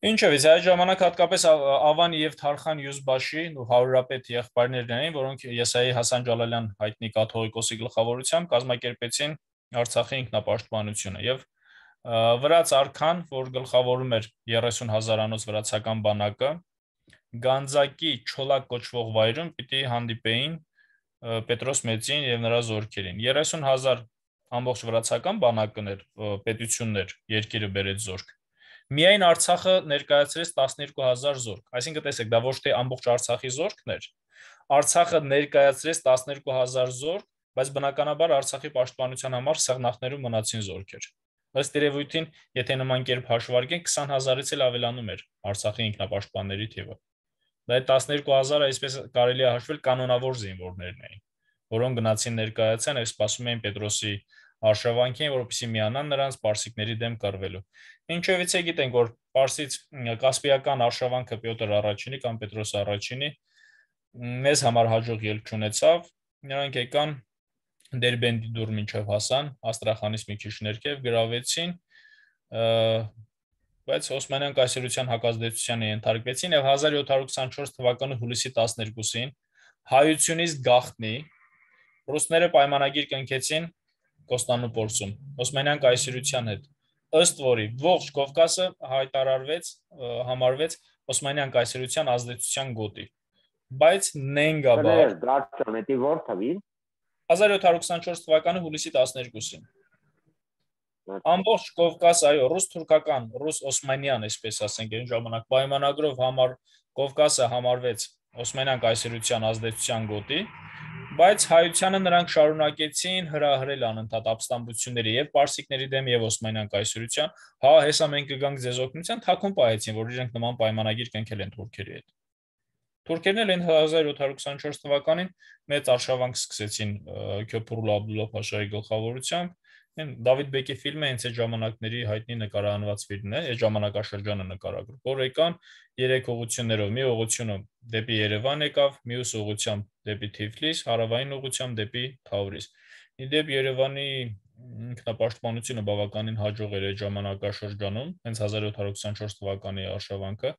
Ինչևից այդ ժամանակ հատկապես Ավան եւ Թարխան Յուզբաշի ու հարուրապետ եղբայրներն էին, որոնք Եսայի Հասան Ջալալյան հայտնի կաթողիկոսի գլխավորությամբ կազմակերպեցին Արցախի ինքնապաշտպանությունը եւ վրաց արքան, որ գլխավորում էր 30000-անոց վրացական բանակը, Գանձակի Չոլակ կոչվող վայրում պիտի հանդիպեին Պետրոս Մեծին եւ նրա զորքերին 30000 ամբողջ վրացական բանակներ պետություններ երկիրը բերեց զորք միայն Արցախը ներկայացրեց 12000 զորք։ Այսինքն տեսեք, դա ոչ թե ամբողջ Արցախի զորքն էր։ Արցախը ներկայացրեց 12000 զորք, բայց բնականաբար Արցախի պաշտպանության համար սեղմախներում մնացին զորքեր։ Ըստ երևույթին, եթե նման կերպ հաշվարկենք, 20000-ից էլ ավելանում էր Արցախի ինքնապաշտպանների թիվը։ Դա 12000-ը այսպես կարելի է հաշվել կանոնավոր զինվորներն էին, որոնք գնացին ներկայացան, այս սպասում էին Պետրոսի արշավանքին, որովհետեւ միանան նրանց Պարսիկների դեմ կռվելու։ Ինչևիցե գիտենք, որ Պարսից Կասպիական արշավանքը Պետր առաջինի կամ Պետրոս առաջինի մեզ համար հաջող ելք ունեցավ։ Նրանք եկան Դերբենդի դուր մինչև հասան, Աստրախանից մի քիչ ներքև գրավեցին, բայց Օսմանյան կայսրության հակազդեցությանը ենթարկվեցին եւ 1724 թվականի հուլիսի 12-ին հայությունից գախտնի ռուսները պայմանագիր կնքեցին Կոստանու փորձում Օսմանյան կայսրության հետ ըստ որի ողջ Կովկասը հայտարարվեց համարվեց Օսմանյան կայսրության ազդեցության գոտի բայց նենգա բա դրացան դա որ թվին 1724 թվականի հուլիսի 12-ին ամբողջ Կովկաս, այո, ռուս-թուրքական, ռուս-օսմանյան, այսպես ասենք, այն ժամանակ պայմանագրով համար Կովկասը համարվեց Օսմանյան կայսրության ազդեցության գոտի, բայց հայությանը նրանք շարունակեցին հրահրել անընդհատ ապստամբությունների եւ պարսիկների դեմ եւ օսմանյան կայսրության։ Հա, հեսա մենք կգանք ձեզ օգնության, թակում պահեցին, որ իրենք նման պայմանագիր կնքել են թուրքերի հետ։ Թուրքերն էլ 1724 թվականին մեծ արշավանք սկսեցին Քյոփուրլու Աբդուլլա Փաշայի գլխավորությամբ։ Այն Դավիթ Բեկի ֆիլմը հենց այդ ժամանակների հայտնի նկարահանված ֆիլմն է, այդ ժամանակաշրջանը նկարագրում։ Որ եկան երեք ուղություններով, մի ուղությունը դեպի Երևան եկավ, մյուս ուղությամբ դեպի Թիֆլիս, հարավային ուղությամբ դեպի Թավրիզ։ Իդեպ Երևանի ինքնապաշտպանությունը բավականին հաջող էր այդ ժամանակաշրջանում, հենց 1724 թվականի արշավանքը։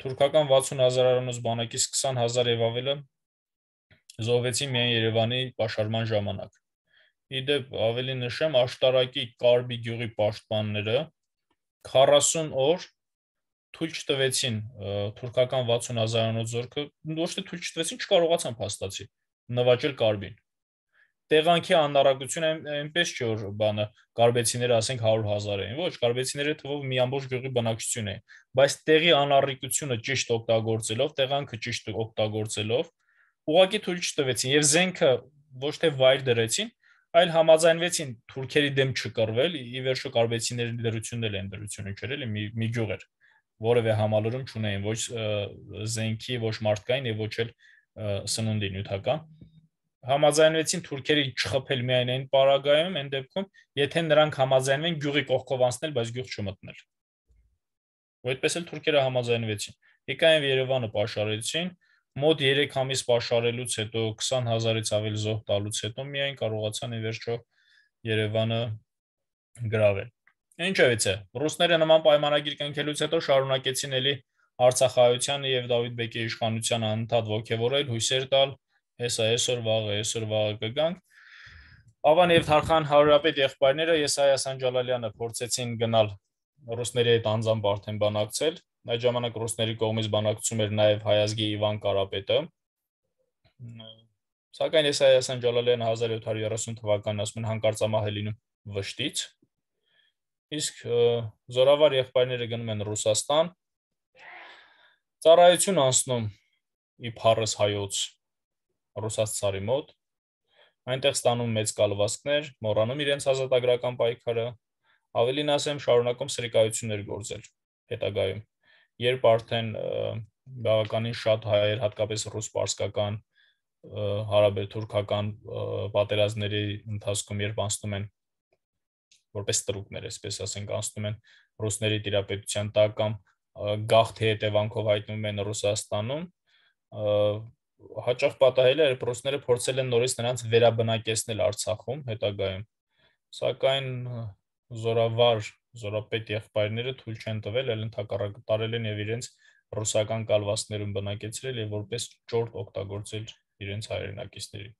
Թուրքական 60000 արանոց բանակից 20000 եւ ավելը զոհվեցին միայն Երևանի պաշարման ժամանակ։ Իդեպ ավելի նշեմ, աշտարակի Կարբի գյուղի պաշտպանները 40 օր թույլ չտվեցին թուրքական 60000-անոց զորքը, ոչ թե թույլ չտվեցին, չկարողացան փաստացի նվաճել կարբին։ Տեղանքի աննարագությունը այնպես չէ որ բանը կարբեցիները ասենք 100.000 էին, ոչ, կարբեցիները թվով մի ամբողջ գյուղի բնակչություն էին, բայց տեղի անառիկությունը ճիշտ օգտագործելով, տեղանքը ճիշտ օգտագործելով, ուղակի թույլ չտվեցին եւ զենքը ոչ թե վայր դրեցին, այլ համաձայնվեցին թուրքերի դեմ չկռվել, ի վերջո կարբեցիների դերությունն էլ այն դերությունը չէր, էլի մի մի գյուղ էր որևէ համալրում չունեին ոչ զենքի, ոչ մարդկային եւ ոչ էլ սնունդի նյութական համաձայնվեցին թուրքերի չխփել միայն այն պարագայում այն դեպքում, եթե նրանք համաձայնվեն գյուղի կողքով անցնել, բայց գյուղ չմտնել։ Ու այդպես էլ թուրքերը համաձայնվեցին։ Եկան Երևանը պաշարեցին, մոտ 3 ամիս պաշարելուց հետո 20000-ից ավելի զոհ տալուց հետո միայն կարողացան ի վերջո Երևանը գրավել։ Ինչևիցե, ռուսները նման պայմանագիր կնքելուց հետո շարունակեցին ելի Արցախայությանը եւ Դավիթ Բեկի իշխանությանը անդադ ողջևորել, հույսեր տալ, հեսա այսօր վաղը, այսօր վաղը կգանք։ Ավան եւ Թարխան հարյուրապետ եղբայրները Եսայ Ասանջալալյանը փորձեցին գնալ ռուսների այդ անձամբ արդեն բանակցել։ Այդ ժամանակ ռուսների կողմից բանակցում էր նաեւ հայազգի Իվան Կարապետը։ Սակայն Եսայ Ասանջալալյանը 1730 թվականին ասում են հանկարծ ամահելին վշտից իսկ զորավար եղբայրները գնում են Ռուսաստան։ Ծառայություն անցնում իբարս հայոց Ռուսաստանի մոտ։ Այնտեղ ստանում մեծ կալվածքներ, մոռանում իրենց ազատագրական պայքարը, ավելին ասեմ, շարունակում սրիկայություններ գործել հետագայում։ Երբ արդեն բավականին շատ հայեր, հատկապես ռուս-պարսկական հարաբեր թուրքական պատերազմների ընթացքում երբ անցնում են որպես տրուկներ, այսպես ասենք, անցնում են ռուսների դիրապետության տակ կամ գաղթի հետևանքով հայտնվում են Ռուսաստանում, հաճախ պատահել է, երբ ռուսները փորձել են նորից նրանց վերաբնակեցնել Արցախում հետագայում։ Սակայն զորավար զորապետ եղբայրները թույլ չեն տվել, այլ ընդհակառակը տարել են եւ իրենց ռուսական կալվածներում բնակեցրել եւ որպես ճորտ օգտագործել իրենց հայրենակիցներին։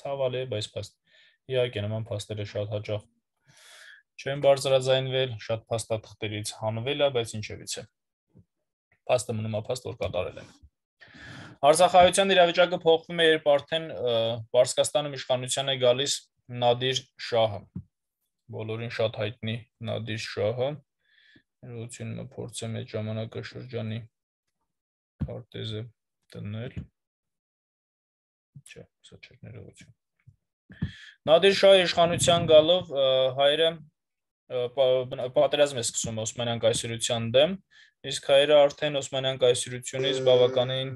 Ցավալի է, բայց փաստ։ Իհարկե նման փաստերը շատ հաճախ չեն բարձրաձայնվել, շատ փաստաթղթերից հանվել է, բայց ինչևիցե։ Փաստը մնում է փաստ, որ կատարել են։ Արցախահայության իրավիճակը փոխվում է, երբ արդեն Պարսկաստանում իշխանության է գալիս Նադիր Շահը։ Բոլորին շատ հայտնի Նադիր Շահը։ Ներողություն, փորձեմ այդ ժամանակաշրջանի քարտեզը տնել։ Չէ, սա չէ ներողություն։ Նադիր Շահի իշխանության գալով հայերը պատերազմ է սկսում Օսմանյան կայսրության դեմ, իսկ հայերը արդեն Օսմանյան կայսրությունից բավականին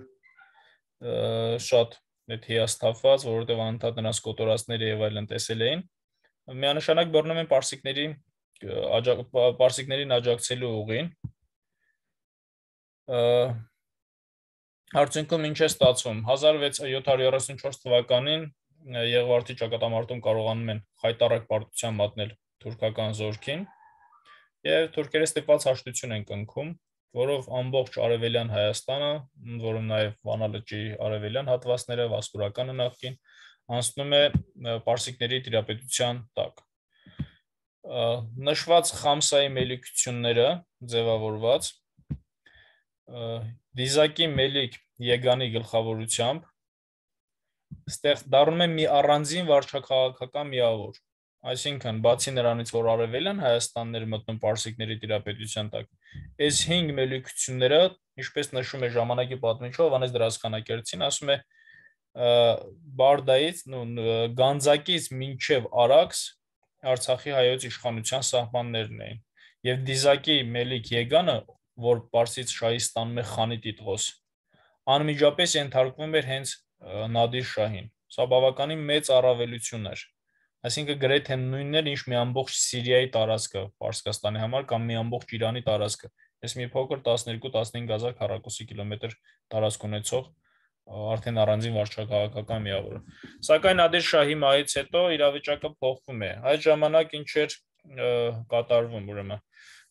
շատ այդ հիաստափված, որովհետև անդադ նրանց կոտորածները եւ այլն տեսել էին։ Միանշանակ բռնում են Պարսիկների Պարսիկներին աջակցելու ուղին։ Արդյունքում ինչ է ստացվում 1634 թվականին Եղվարդի ճակատամարտում կարողանում են խայտարակ պարտության մատնել թուրքական զորքին եւ թուրքերը ստիպված հաշտություն են կնքում, որով ամբողջ արևելյան Հայաստանը, որում նաեւ Վանալճի արևելյան հատվածները, Վասպուրականը նախքին անցնում է Պարսիկների դիրապետության տակ։ Նշված Խամսայի մելիքությունները ձևավորված Դիզակի մելիք Եգանի գլխավորությամբ ստեղ դառնում է մի առանձին վարչակարգական միավոր, Այսինքն, բացի նրանից, որ Արևելյան Հայաստանն էր մտնում Պարսիկների տիրապետության տակ, այս 5 մելիքությունները, ինչպես նշում է ժամանակի պատմիչով Վանես Դրասխանակերցին, ասում է Բարդայից, Գանձակից մինչև Արաքս Արցախի հայոց իշխանության սահմաններն էին։ Եվ Դիզակի Մելիք Եգանը, որ Պարսից շահի ստանում է Խանի Տիտղոս, անմիջապես ենթարկվում էր հենց Նադիր շահին։ Սա բավականին մեծ առավելություն էր Այսինքն գրեթե նույնն էր, ինչ մի ամբողջ Սիրիայի տարածքը Պարսկաստանի համար կամ մի ամբողջ Իրանի տարածքը։ Ես մի փոքր 12-15000 քառակուսի կիլոմետր տարածք ունեցող արդեն առանձին վարչակահաղական միավորը։ Սակայն Ադեր Շահի մահից հետո իրավիճակը փոխվում է։ Այդ ժամանակ ինչ էր կատարվում, ուրեմն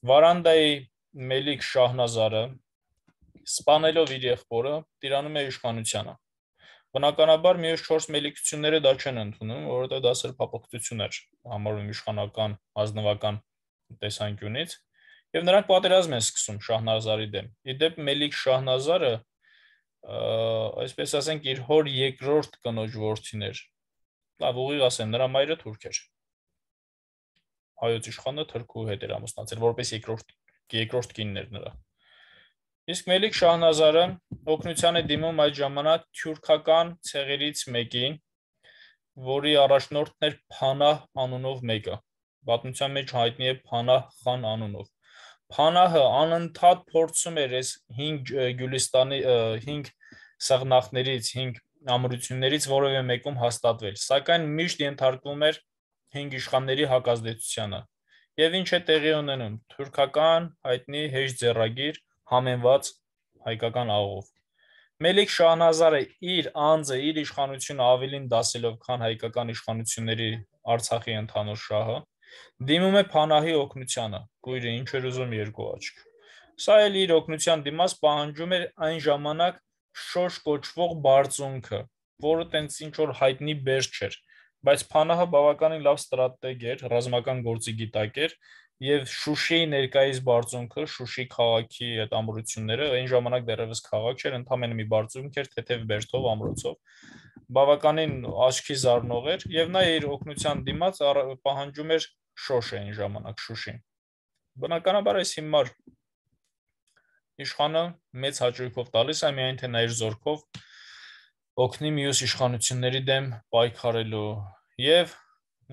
Վարանդայի Մելիք Շահնազարը սպանելով իր եղբորը, տիրանում է իշխանությանը Բնականաբար մյուս 4 մելիքությունները դա չեն ընդունում, որովհետև դա սեր փոփոխություններ համարում իշխանական ազնվական տեսանկյունից եւ նրանք պատերազմ են սկսում Շահնազարի դեմ։ Իդեպ Մելիք Շահնազարը այսպես ասենք իր հոր երկրորդ կնոջ որդին էր։ Լավ, ուղիղ ասեմ, նրա մայրը թուրք էր։ Հայոց իշխանը թրքու հետ էր ամուսնացել, որպես երկրորդ երկրորդ կինն էր նրա։ Իսկ Մելիք Շահնազարը օկնության է դիմում այդ ժամանակ թյուրքական ցեղերից մեկին, որի առաջնորդն էր Փանահ անունով մեկը։ Պատմության մեջ հայտնի է Փանահ խան անունով։ Փանահը անընդհատ փորձում էր այս 5 Գյուլիստանի 5 սաղնախներից, 5 ամրություններից որևէ մեկում հաստատվել, սակայն միշտ ենթարկվում էր 5 իշխանների հակազդեցությանը։ Եվ ինչ է տեղի ունենում։ Թուրքական հայտնի հեշտ ձեռագիր 1000 համենված հայկական աղով։ Մելիք Շահնազարը իր անձը, իր իշխանությունը ավելին դասելով, քան հայկական իշխանությունների Արցախի ընդհանուր շահը, դիմում է Փանահի օկնությանը, գույրը ինչ էր ուզում երկու աչք։ Սա էլ իր օկնության դիմաց պահանջում էր այն ժամանակ շոշ կոչվող բարձունքը, որը տենց ինչ որ հայտնի բերջ չէր, բայց Փանահը բավականին լավ ստրատեգ էր, ռազմական գործի գիտակ էր եւ Շուշիի ներկայիս բարձունքը, Շուշի քաղաքի այդ ամրությունները այն ժամանակ դեռևս քաղաք չէր, ընդամենը մի բարձունք էր թեթև բերթով ամրոցով։ Բավականին աչքի զարնող էր եւ նա իր օկնության դիմաց պահանջում էր Շոշ այն ժամանակ Շուշին։ Բնականաբար այս հիմար իշխանը մեծ հաջողքով տալիս է միայն թե նա իր զորքով օգնի մյուս իշխանությունների դեմ պայքարելու եւ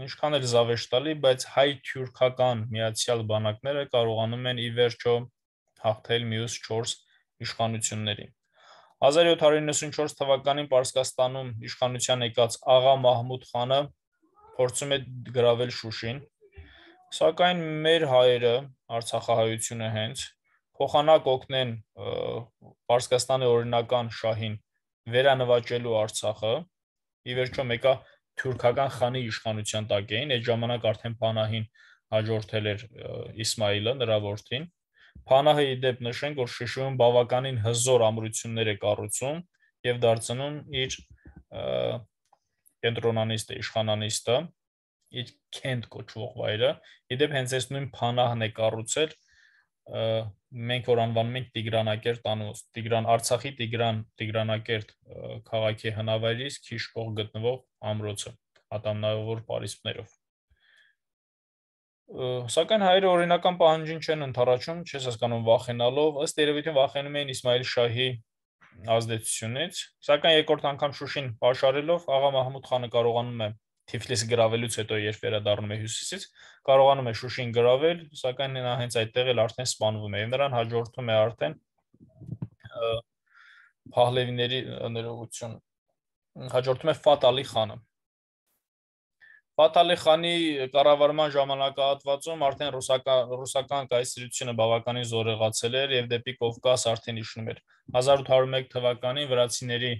ինչքան էլ զավեշտ տալի, բայց հայ-թյուրքական միացյալ բանակները կարողանում են ի վերջո հաղթել մյուս 4 իշխանություններին։ 1794 թվականին Պարսկաստանում իշխանության եկած Աղա Մահմուդ խանը փորձում է գրավել Շուշին, սակայն մեր հայերը, Արցախահայությունը հենց փոխանակ օգնեն Պարսկաստանի օրինական շահին վերանվաճելու Արցախը։ Ի վերջո մեկը թուրքական խանի իշխանության տակ էին, այդ ժամանակ արդեն Փանահին հաջորդել էր Իսմայիլը նրա որդին։ Փանահը իդեպ նշենք, որ Շիշուում բավականին հզոր ամրություններ է կառուցում եւ դարձնում իր կենտրոնանիստը, իշխանանիստը, իր քենտ կոչվող վայրը։ Իդեպ հենց այս նույն Փանահն է կառուցել մենք որ անվանում ենք Տիգրանակերտ անոց, Տիգրան Արցախի Տիգրան Տիգրանակերտ քաղաքի հնավայրից քիչ կող գտնվող ամրոցը ատամնավոր պարիսպներով։ Սակայն հայերը օրինական պահանջին չեն ընթառաջում, չես հասկանում վախենալով, ըստ երևույթին վախենում էին Իսմայել շահի ազդեցությունից, սակայն երկրորդ անգամ Շուշին պաշարելով աղա Մահմուդ խանը կարողանում է Թիֆլիս գravelուց հետո երբ վերադառնում է հյուսիսից, կարողանում է Շուշին գravel, սակայն նա հենց այդտեղ էլ արդեն սպանվում է եւ նրան հաջորդում է արդեն Փահլևիների ներողություն հաջորդում է Ֆատալի խանը։ Ֆատալի խանի կառավարման ժամանակահատվածում արդեն ռուսական ռուսական կայսրությունը բավականին զորեղացել էր եւ դեպի Կովկաս արդեն իջնում էր։ 1801 թվականին վրացիների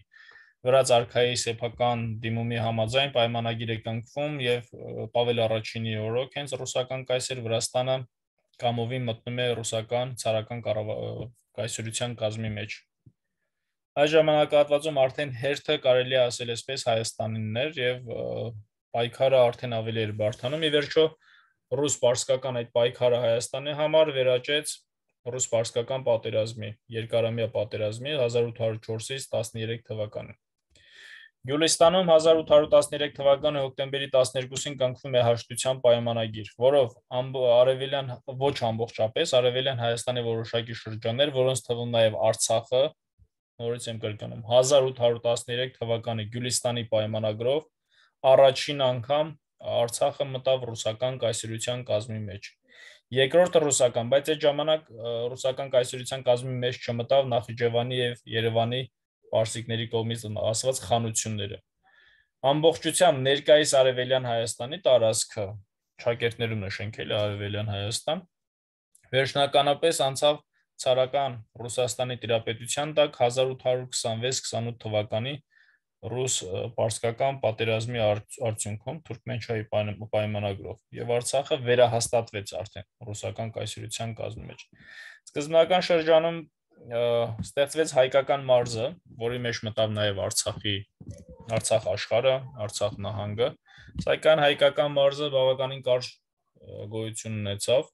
վրաց արքայի սեփական դիմումի համաձայն պայմանագիր է կնքվում եւ Պավել առաջինի օրոք հենց ռուսական կայսեր Վրաստանը կամովին մտնում է ռուսական ցարական կայսրության կազմի մեջ։ Այս ժամանակահատվածում արդեն հերթը կարելի է ասել այսպես հայաստանիններ եւ պայքարը արդեն ավելի էր բարթանում։ Ի վերջո ռուս-պարսկական այդ պայքարը Հայաստանի համար վերաճեց ռուս-պարսկական պատերազմի, երկարամյա պատերազմի 1804-ից 13 թվականին։ Գյուլիստանում 1813 թվականի հոկտեմբերի 12-ին կնքվում է հաշտության պայմանագիր, որով արևելյան ոչ ամբողջապես արևելյան Հայաստանի որոշակի շրջաններ, որոնց թվում նաև Արցախը, նորից եմ կրկնում, 1813 թվականի Գյուլիստանի պայմանագրով առաջին անգամ Արցախը մտավ ռուսական կայսրության կազմի մեջ։ Երկրորդը ռուսական, բայց այդ ժամանակ ռուսական կայսրության կազմի մեջ չմտավ Նախիջևանի եւ Երևանի և Պարսիկների կողմից ասված խանությունները։ Ամբողջությամբ ներկայիս Արևելյան Հայաստանի տարածքը շակերտներում է շենքել Արևելյան Հայաստան։ Վերջնականապես անցավ ցարական Ռուսաստանի տիրապետության տակ 1826-28 թվականի ռուս-պարսկական պատերազմի արդյունքում Թուրքմենչայի պայմանագրով եւ Արցախը վերահաստատվեց արդեն ռուսական կայսրության կազմի մեջ։ Սկզբնական շրջանում ստեղծվեց հայկական մարզը, որի մեջ մտավ նաև Արցախի Արցախ աշխարհը, Արցախ նահանգը։ Սակայն հայկական մարզը բավականին կարճ գոյություն ունեցավ։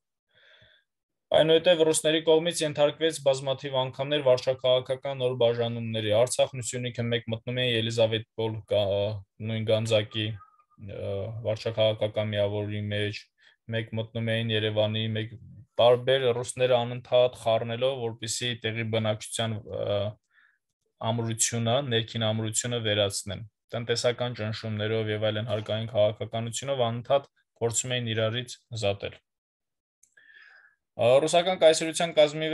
Այնուհետև ռուսների կողմից ենթարկվեց բազմաթիվ անգամներ վարչակարգական նոր բաժանումների։ Արցախն ու Սյունիքը մեկ մտնում էին Ելիզավետպոլ նույն Գանձակի վարչակարգական միավորի մեջ, մեկ մտնում էին Երևանի, մեկ տարբեր ռուսները անընդհատ խառնելով, որպիսի տեղի բնակչության ամրությունը, ներքին ամրությունը վերացնեն։ Տնտեսական ճնշումներով եւ այլն հարկային քաղաքականությունով անընդհատ փորձում էին իրարից զատել։ Ռուսական կայսրության կազմի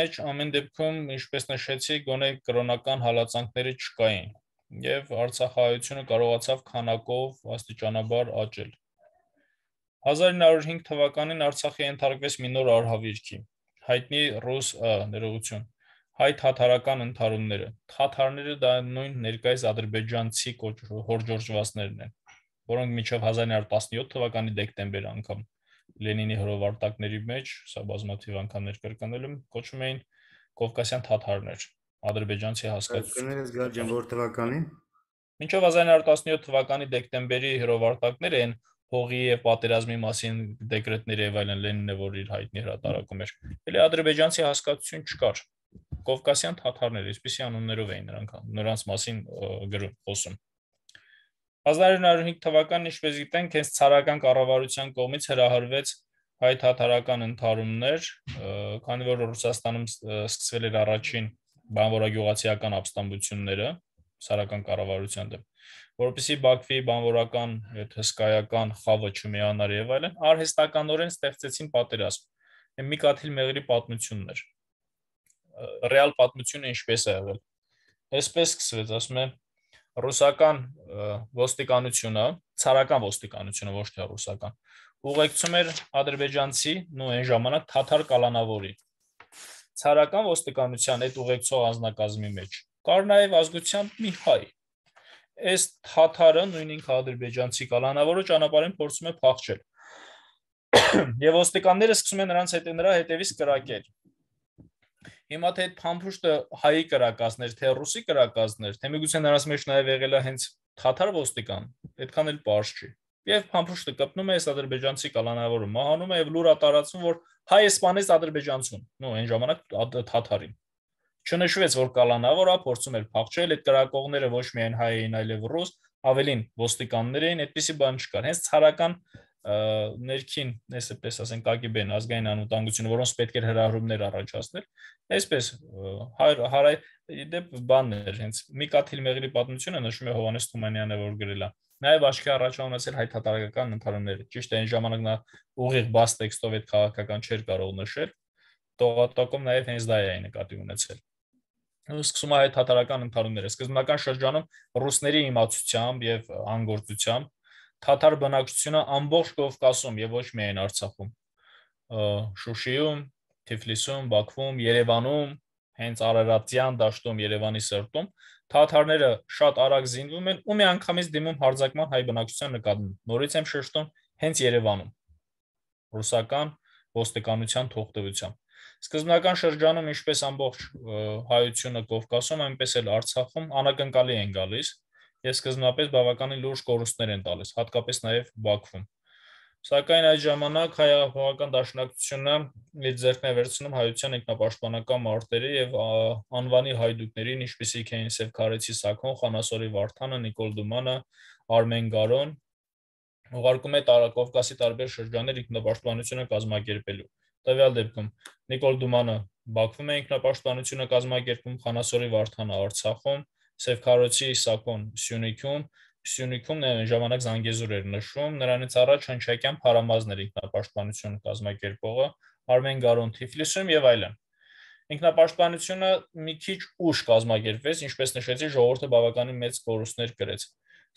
մեջ ամեն դեպքում, ինչպես նշեցի, գոնե կրոնական հալածանքները չկային եւ Արցախահայությունը կարողացավ քանակով աստիճանաբար աճել։ 1905 թվականին Արցախը ենթարկվեց մի նոր արհավիրքի։ Հայտնի ռուս ներողություն հայտ հաթարական ընդհարումները։ Թաթարները դա նույն ներկայիս ադրբեջանցի հորժորժվածներն են, որոնք միջև 1917 թվականի դեկտեմբեր անգամ Լենինի հրովարտակների մեջ, սա բազմաթիվ անգամ ներկրկնել եմ, կոչում էին կովկասյան թաթարներ, ադրբեջանցի հասկացություն։ Ներկներես գարջան որ թվականին։ Մինչև 1917 թվականի դեկտեմբերի հրովարտակները են հողի եւ պատերազմի մասին դեկրետներ եւ այլն Լենինն է որ իր հայտնի հրատարակում էր։ Էլի ադրբեջանցի հասկացություն չկար։ Կովկասյան թաթարներ, այսպիսի անուններով էին նրանք, նրանց մասին գրում խոսում։ 1905 թվականն ինչպես գիտենք, հենց ցարական կառավարության կողմից հրահրվեց հայ թաթարական ընդհարումներ, քանի որ Ռուսաստանում սկսվել էր առաջին բանվորագյուղացիական ապստամբությունները ցարական կառավարության դեմ որովհետեւ Բաքվի բանվորական այդ հսկայական խավը չմիանար եւ այլն, արհեստականորեն ստեղծեցին պատերազմ։ Մի կաթիլ մեղրի պատմությունն էր։ Ռեալ պատմությունը ինչպես է եղել։ Այսպես սկսվեց, ասում են ռուսական ոստիկանությունը, ցարական ոստիկանությունը, ոչ թե ռուսական, ուղեկցում էր ադրբեջանցի նույն այն ժամանակ թաթար կալանավորի։ Ցարական ոստիկանության այդ ուղեկցող անձնակազմի մեջ կար նաև ազգությամբ մի հայ, այս թաթարը նույն ինքը ադրբեջանցի կալանավորը ճանապարհին փորձում է փախչել։ Եվ ոստիկանները սկսում են նրանց հետ նրա հետևից կրակել։ Հիմա թե այդ փամփուշտը հայի կրակածներ, թե ռուսի կրակածներ, թե միգուցե նրանց մեջ նաև եղել է հենց թաթար ոստիկան, այդքան էլ པարզ չի։ Եվ փամփուշտը կպնում է այս ադրբեջանցի կալանավորը, մահանում է եւ լուրա տարածում, որ հայ իսպանից ադրբեջանցուն։ Նո, այն ժամանակ թաթարին։ Չնշվեց, որ կալանավորը փորձում էր փախչել, այդ կրակողները ոչ միայն հայ էին, այլև ռուս, ավելին ոստիկաններ էին, այդպիսի բան չկար։ Հենց ցարական ներքին, ես էպես ասենք ԿԳԲ-ն ազգային անվտանգությունը, որոնց պետք էր հրահրումներ առաջացնել, այսպես հարայ դեպ բաններ, հենց Միկաթիլ Մեղրի պատմությունը նշում է Հովանես Թումանյանը, որ գրել է նաև աչքի առաջ ունեցել հայ թատարական ընթարումները։ Ճիշտ է, այն ժամանակ նա ուղիղ բաց տեքստով այդ քաղաքական չէր կարող նշել, տողատակում նաև հենց դա է նկատի ունեցել սկսում է այդ հատարական ընթարումները։ Սկզբնական շրջանում ռուսների իմացությամբ եւ անգործությամբ թաթար բնակչությունը ամբողջ Կովկասում եւ ոչ միայն Արցախում, Շուշիում, Թիֆլիսում, Բաքվում, Երևանում, հենց Արարատյան դաշտում, Երևանի սրտում թաթարները շատ արագ զինվում են ու միանգամից դիմում հարձակման հայ բնակչության նկատմամբ։ Նորից եմ շեշտում հենց Երևանում։ Ռուսական ոստիկանության թողտվությամբ Սկզբնական շրջանում ինչպես ամբողջ հայությունը Կովկասում, այնպես էլ Արցախում անակնկալի են գալիս եւ սկզբնապես բավականին լուրջ կորուստներ են տալիս, հատկապես նաեւ Բաքվում։ Սակայն այդ ժամանակ հայապահական դաշնակցությունը իր ձեռքն է վերցնում հայության ինքնապաշտպանական մարտերի եւ անվանի հայդուկներին, ինչպիսիք էին Սև Քարեցի Սաքոն, Խանասորի Վարդանը, Նիկոլ Դումանը, Արմեն Գարոն, ուղարկում է Տարակովկասի տարբեր շրջաններ ինքնապաշտպանությունը կազմակերպելու։ Տվյալ դեպքում Նիկոլ Դումանը Բաքվում է ինքնապաշտպանությունը կազմակերպում Խանասորի Վարդանը Արցախում, Սև Քարոցի Սակոն Սյունիքում, Սյունիքում նաև ժամանակ Զանգեզուր էր նշում, նրանից առաջ Հնչակյան Փարամազն էր ինքնապաշտպանությունը կազմակերպողը, Արմեն Գարոն Թիֆլիսում եւ այլն։ Ինքնապաշտպանությունը մի քիչ ուշ կազմակերպվեց, ինչպես նշեցի, ժողովուրդը բավականին մեծ կորուստներ կրեց։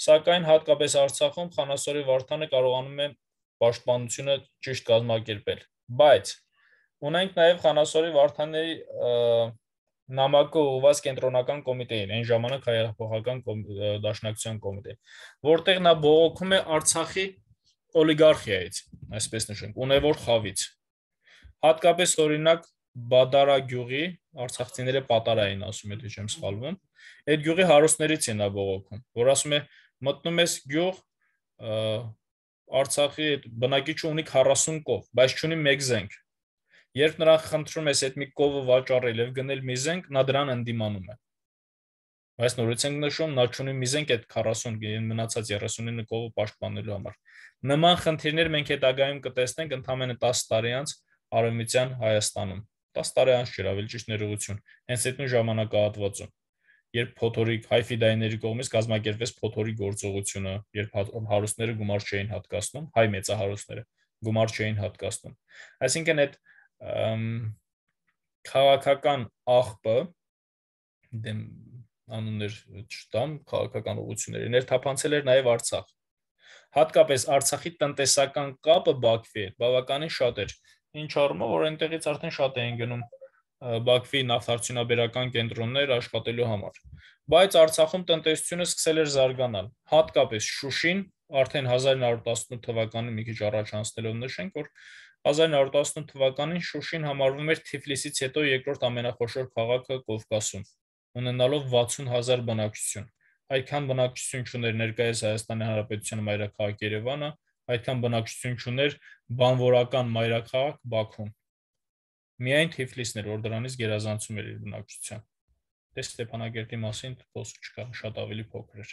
Սակայն հատկապես Արցախում Խանասորի Վարդանը կարողանում է պաշտպանությունը ճիշտ կազմակերպել Բայց ունենք նաև Խանասորի Վարդանների նամակը ուղված կենտրոնական կոմիտեին, այն ժամանակ հայերապահական դաշնակցության կոմիտեին, որտեղ նա բողոքում է Արցախի օլիգարխիայից, այսպես նշենք, ունևոր խավից։ Հատկապես օրինակ Բադարա գյուղի արցախցիները պատարային ասում է, թե դե չեմ սխալվում, այդ գյուղի հարուստներից են նա բողոքում, որ ասում է մտնում ես գյուղ Արցախի բնակիչ ունի 40 կով, բայց չունի 1 զենք։ Երբ նրան խնդրում ես այդ մի կովը վաճառել եւ գնել մի զենք, նա դրան ընդդիմանում է։ Բայց նորից ենք նշում, նա չունի մի զենք այդ 40 գին մնացած 39 կովը պաշտպանելու համար։ Նման խնդիրներ մենք հետագայում կտեսնենք ընդամենը 10 տարի անց արևմտյան Հայաստանում։ 10 տարի անց չէր, ավելի ճիշտ ներողություն, հենց այդ նույն ժամանակահատվածում երբ փոթորիկ հայֆիդայների կողմից կազմակերպվեց փոթորի գործողությունը, երբ հա-, հարուստները գումար չէին հատկացնում, հայ մեծահարուստները գումար չէին հատկացնում։ Այսինքն այդ քաղաքական աղբը դեմ անուններ չտամ, քաղաքական ուղությունները ներթափանցել էր նաև Արցախ։ Հատկապես Արցախի տնտեսական կապը Բաքվի հետ բավականին շատ էր։ Ինչ առումով, որ այնտեղից արդեն շատ էին գնում Բաքվի նավթարդյունաբերական կենտրոններ աշխատելու համար։ Բայց Արցախում տնտեսությունը սկսել էր զարգանալ, հատկապես Շուշին, արդեն 1918 թվականին մի քիչ առաջ անցնելով նշենք, որ 1918 թվականին Շուշին համարվում էր Թիֆլիսից հետո երկրորդ ամենախոշոր քաղաքը Կովկասում, ունենալով 60000 բնակչություն։ Այդքան բնակչություն չուներ ներկայիս Հայաստանի Հանրապետության մայրաքաղաք Երևանը, այդքան բնակչություն չուներ բանվորական մայրաքաղաք Բաքուն։ Միայն Թիֆլիսն էր, որ դրանից գերազանցում էր իր բնակչության։ Դե Ստեփանագերտի մասին խոսք չկա, շատ ավելի փոքր էր։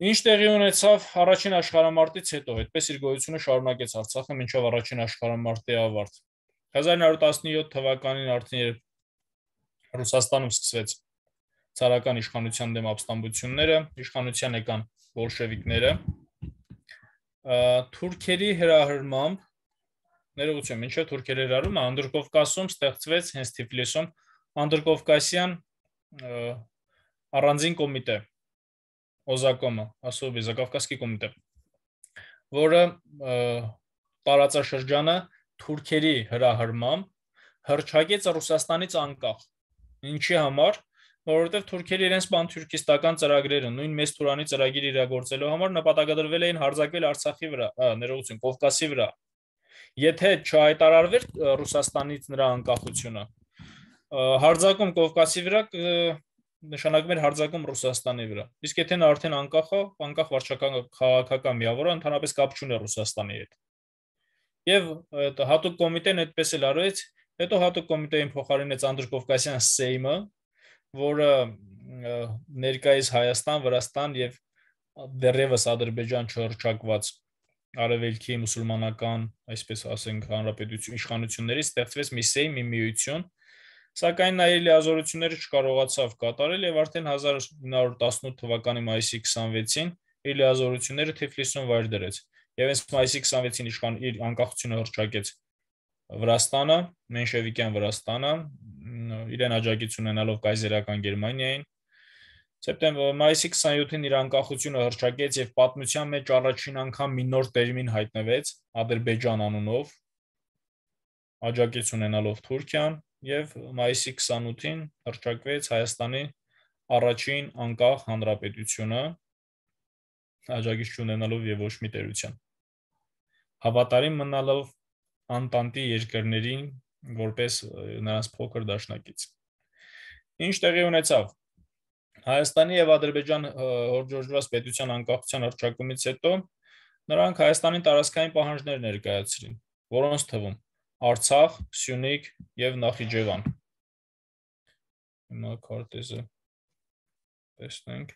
Ինչ տեղի ունեցավ առաջին աշխարհամարտից հետո, այդպես իր գոյությունը շարունակեց Արցախը մինչև առաջին աշխարհամարտի ավարտ։ 1917 թվականին արդեն երբ Ռուսաստանում սկսվեց ցարական իշխանության դեմ ապստամբությունները, իշխանության եկան բոլշևիկները, թուրքերի հրահրմամբ ներողություն, ինչո՞ւ թուրքեր էր արում, Անդրկովկասում ստեղծվեց հենց Թիֆլիսում Անդրկովկասյան առանձին կոմիտե Օզակոմը, ասով Իզակովկասկի կոմիտե, որը տարածաշրջանը թուրքերի հրահրմամբ հրճակեց Ռուսաստանից անկախ։ Ինչի համար որովհետև թուրքերը իրենց բանթուրքիստական ծրագրերը նույն մեծ Թուրանի ծրագիր իրագործելու համար նպատակադրվել էին հարձակվել Արցախի վրա, ներողություն, Կովկասի վրա եթե չհայտարարվեր Ռուսաստանից նրա անկախությունը հարձակում Կովկասի վրա նշանակում էր հարձակում Ռուսաստանի վրա։ Իսկ եթե նա արդեն անկախ է, անկախ վարչական քաղաքական միավորը ընդհանրապես կապ չունի Ռուսաստանի հետ։ Եվ այդ հատուկ կոմիտեն այդպես էլ արեց, հետո հատուկ կոմիտեին փոխարինեց Անդր Կովկասյան Սեյմը, որը ներկայիս Հայաստան, Վրաստան եւ դեռևս Ադրբեջան չորճակված արևելքի մուսուլմանական, այսպես ասենք, հանրապետություն իշխանությունների ստեղծվեց մի սեյ մի միություն, սակայն նա իր լիազորությունները չկարողացավ կատարել եւ արդեն 1918 թվականի մայիսի 26-ին իր լիազորությունները Թիֆլիսում վայր դրեց։ Եվ հենց մայիսի 26-ին իշխան իր անկախությունը հռչակեց Վրաստանը, մենշևիկյան Վրաստանը, իրեն աջակից ունենալով կայզերական Գերմանիային, Սեպտեմբեր մայիսի 27-ին իր անկախությունը հռչակեց եւ պատմության մեջ առաջին անգամ մի նոր տերմին հայտնվեց Ադրբեջան անունով աջակից ունենալով Թուրքիան եւ մայիսի 28-ին հռչակվեց Հայաստանի առաջին անկախ հանրապետությունը աջակից ունենալով եւ ոչ մի տերության հավատարիմ մնալով Անտանտի երկրներին որպես նրանց փոքր դաշնակից ինչ տեղի ունեցավ Հայաստանի եւ Ադրբեջան հորձորժված պետության անկախության հռչակումից հետո նրանք Հայաստանի տարածքային պահանջներ ներկայացրին, որոնց թվում Արցախ, Սյունիք եւ Նախիջևան։ Հիմա քարտեզը տեսնենք։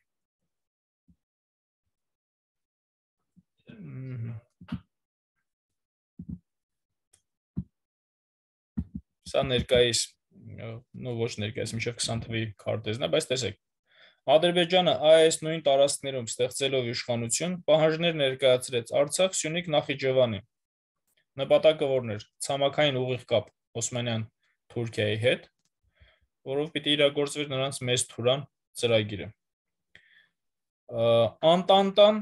Սա ներկայիս, նո ոչ ներկայիս, միշտ 20 թվի քարտեզն է, բայց տեսեք, Ադրբեջանը այս նույն տարածքներում ստեղծելով իշխանություն պահանջներ ներկայացրեց Արցախ, Սյունիք, Նախիջևանի։ Նպատակը որն էր՝ ցամաքային ուղիղ կապ Օսմանյան Թուրքիայի հետ, որով պիտի իրագործվեր նրանց մեծ թուրան ծրագիրը։ Անտանտան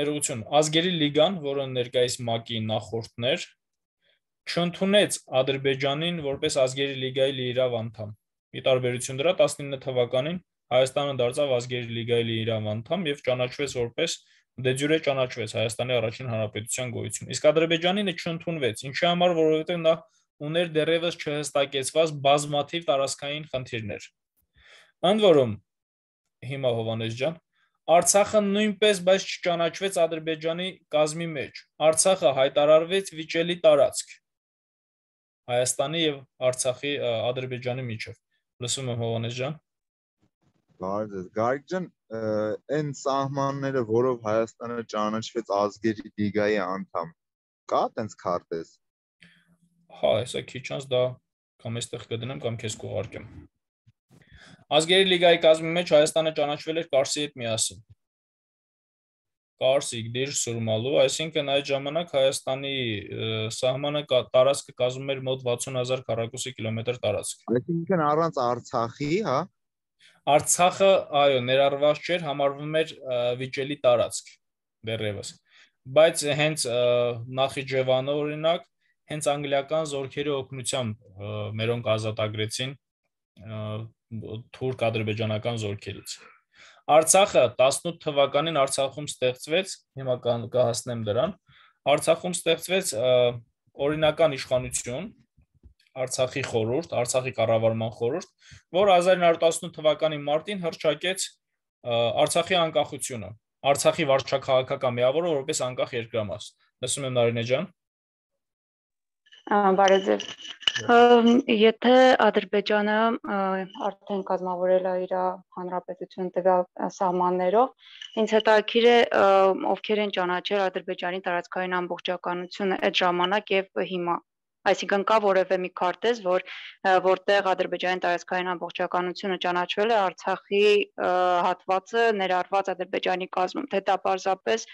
ներողություն, ազգերի լիգան, որը ներկայիս ՄԱԿ-ի նախորդն էր, չընդունեց Ադրբեջանին որպես ազգերի լիգայի լիիրավ անդամ։ Ի տարբերություն դրա 19 թվականին Հայաստանը դարձավ ազգերի լիգայի իրավ անդամ եւ ճանաչվեց որպես դե ջուրե ճանաչվեց Հայաստանի առաջին հանրապետության գոյություն։ Իսկ Ադրբեջանինը չընդունվեց, ինչի համար, որովհետեւ նա ուներ դեռևս չհստակեցված բազմաթիվ տարածքային խնդիրներ։ Ընդ որում հիմա Հովանես ջան, Արցախը նույնպես բայց չճանաչվեց Ադրբեջանի կազմի մեջ։ Արցախը հայտարարվեց վիճելի տարածք Հայաստանի եւ Արցախի Ադրբեջանի միջև։ Լսում եմ Հովանես ջան։ Բարև ձեզ։ Գարիկ ջան, այն սահմանները, որով Հայաստանը ճանաչվեց ազգերի լիգայի անդամ, կա տենց քարտեզ։ Հա, հեսա քիչ անց դա կամ էստեղ կդնեմ կամ քեզ կուղարկեմ։ Ազգերի լիգայի կազմի մեջ Հայաստանը ճանաչվել էր Կարսի հետ միասին։ Կարսիկ, Դիր, Սուրմալու, այսինքն այդ ժամանակ Հայաստանի սահմանը տարածքը կազմում էր մոտ 60000 քառակուսի կիլոմետր տարածք։ Այսինքն առանց Արցախի, հա, Արցախը, այո, ներառված չէր, համարվում էր վիճելի տարածք դեռևս։ Բայց հենց Նախիջևանը օրինակ, հենց անգլիական զորքերի օգնությամբ մերոնք ազատագրեցին թուրք-ադրբեջանական զորքերից։ Արցախը 18 թվականին Արցախում ստեղծվեց, հիմա կհասնեմ դրան։ Արցախում ստեղծվեց օրինական իշխանություն, Արցախի խորհուրդ, Արցախի կառավարման խորհուրդ, որ 1918 թվականի մարտին հրճակեց Արցախի անկախությունը, Արցախի վարչակարգական միավորը որպես անկախ երկրամաս։ Լսում եմ Նարինե ջան։ Բարեձև։ Եթե Ադրբեջանը արդեն կազմավորել է իր հանրապետություն տվյալ սահմաններով, ինձ հետաքրիր է ովքեր են ճանաչել Ադրբեջանի տարածքային ամբողջականությունը այդ ժամանակ եւ հիմա։ Այսինքն կա որևէ մի քարտեզ, որ որտեղ Ադրբեջանի տարածքային ամբողջականությունը ճանաչվել է Արցախի հատվածը ներառված Ադրբեջանի կազմում, թե դա պարզապես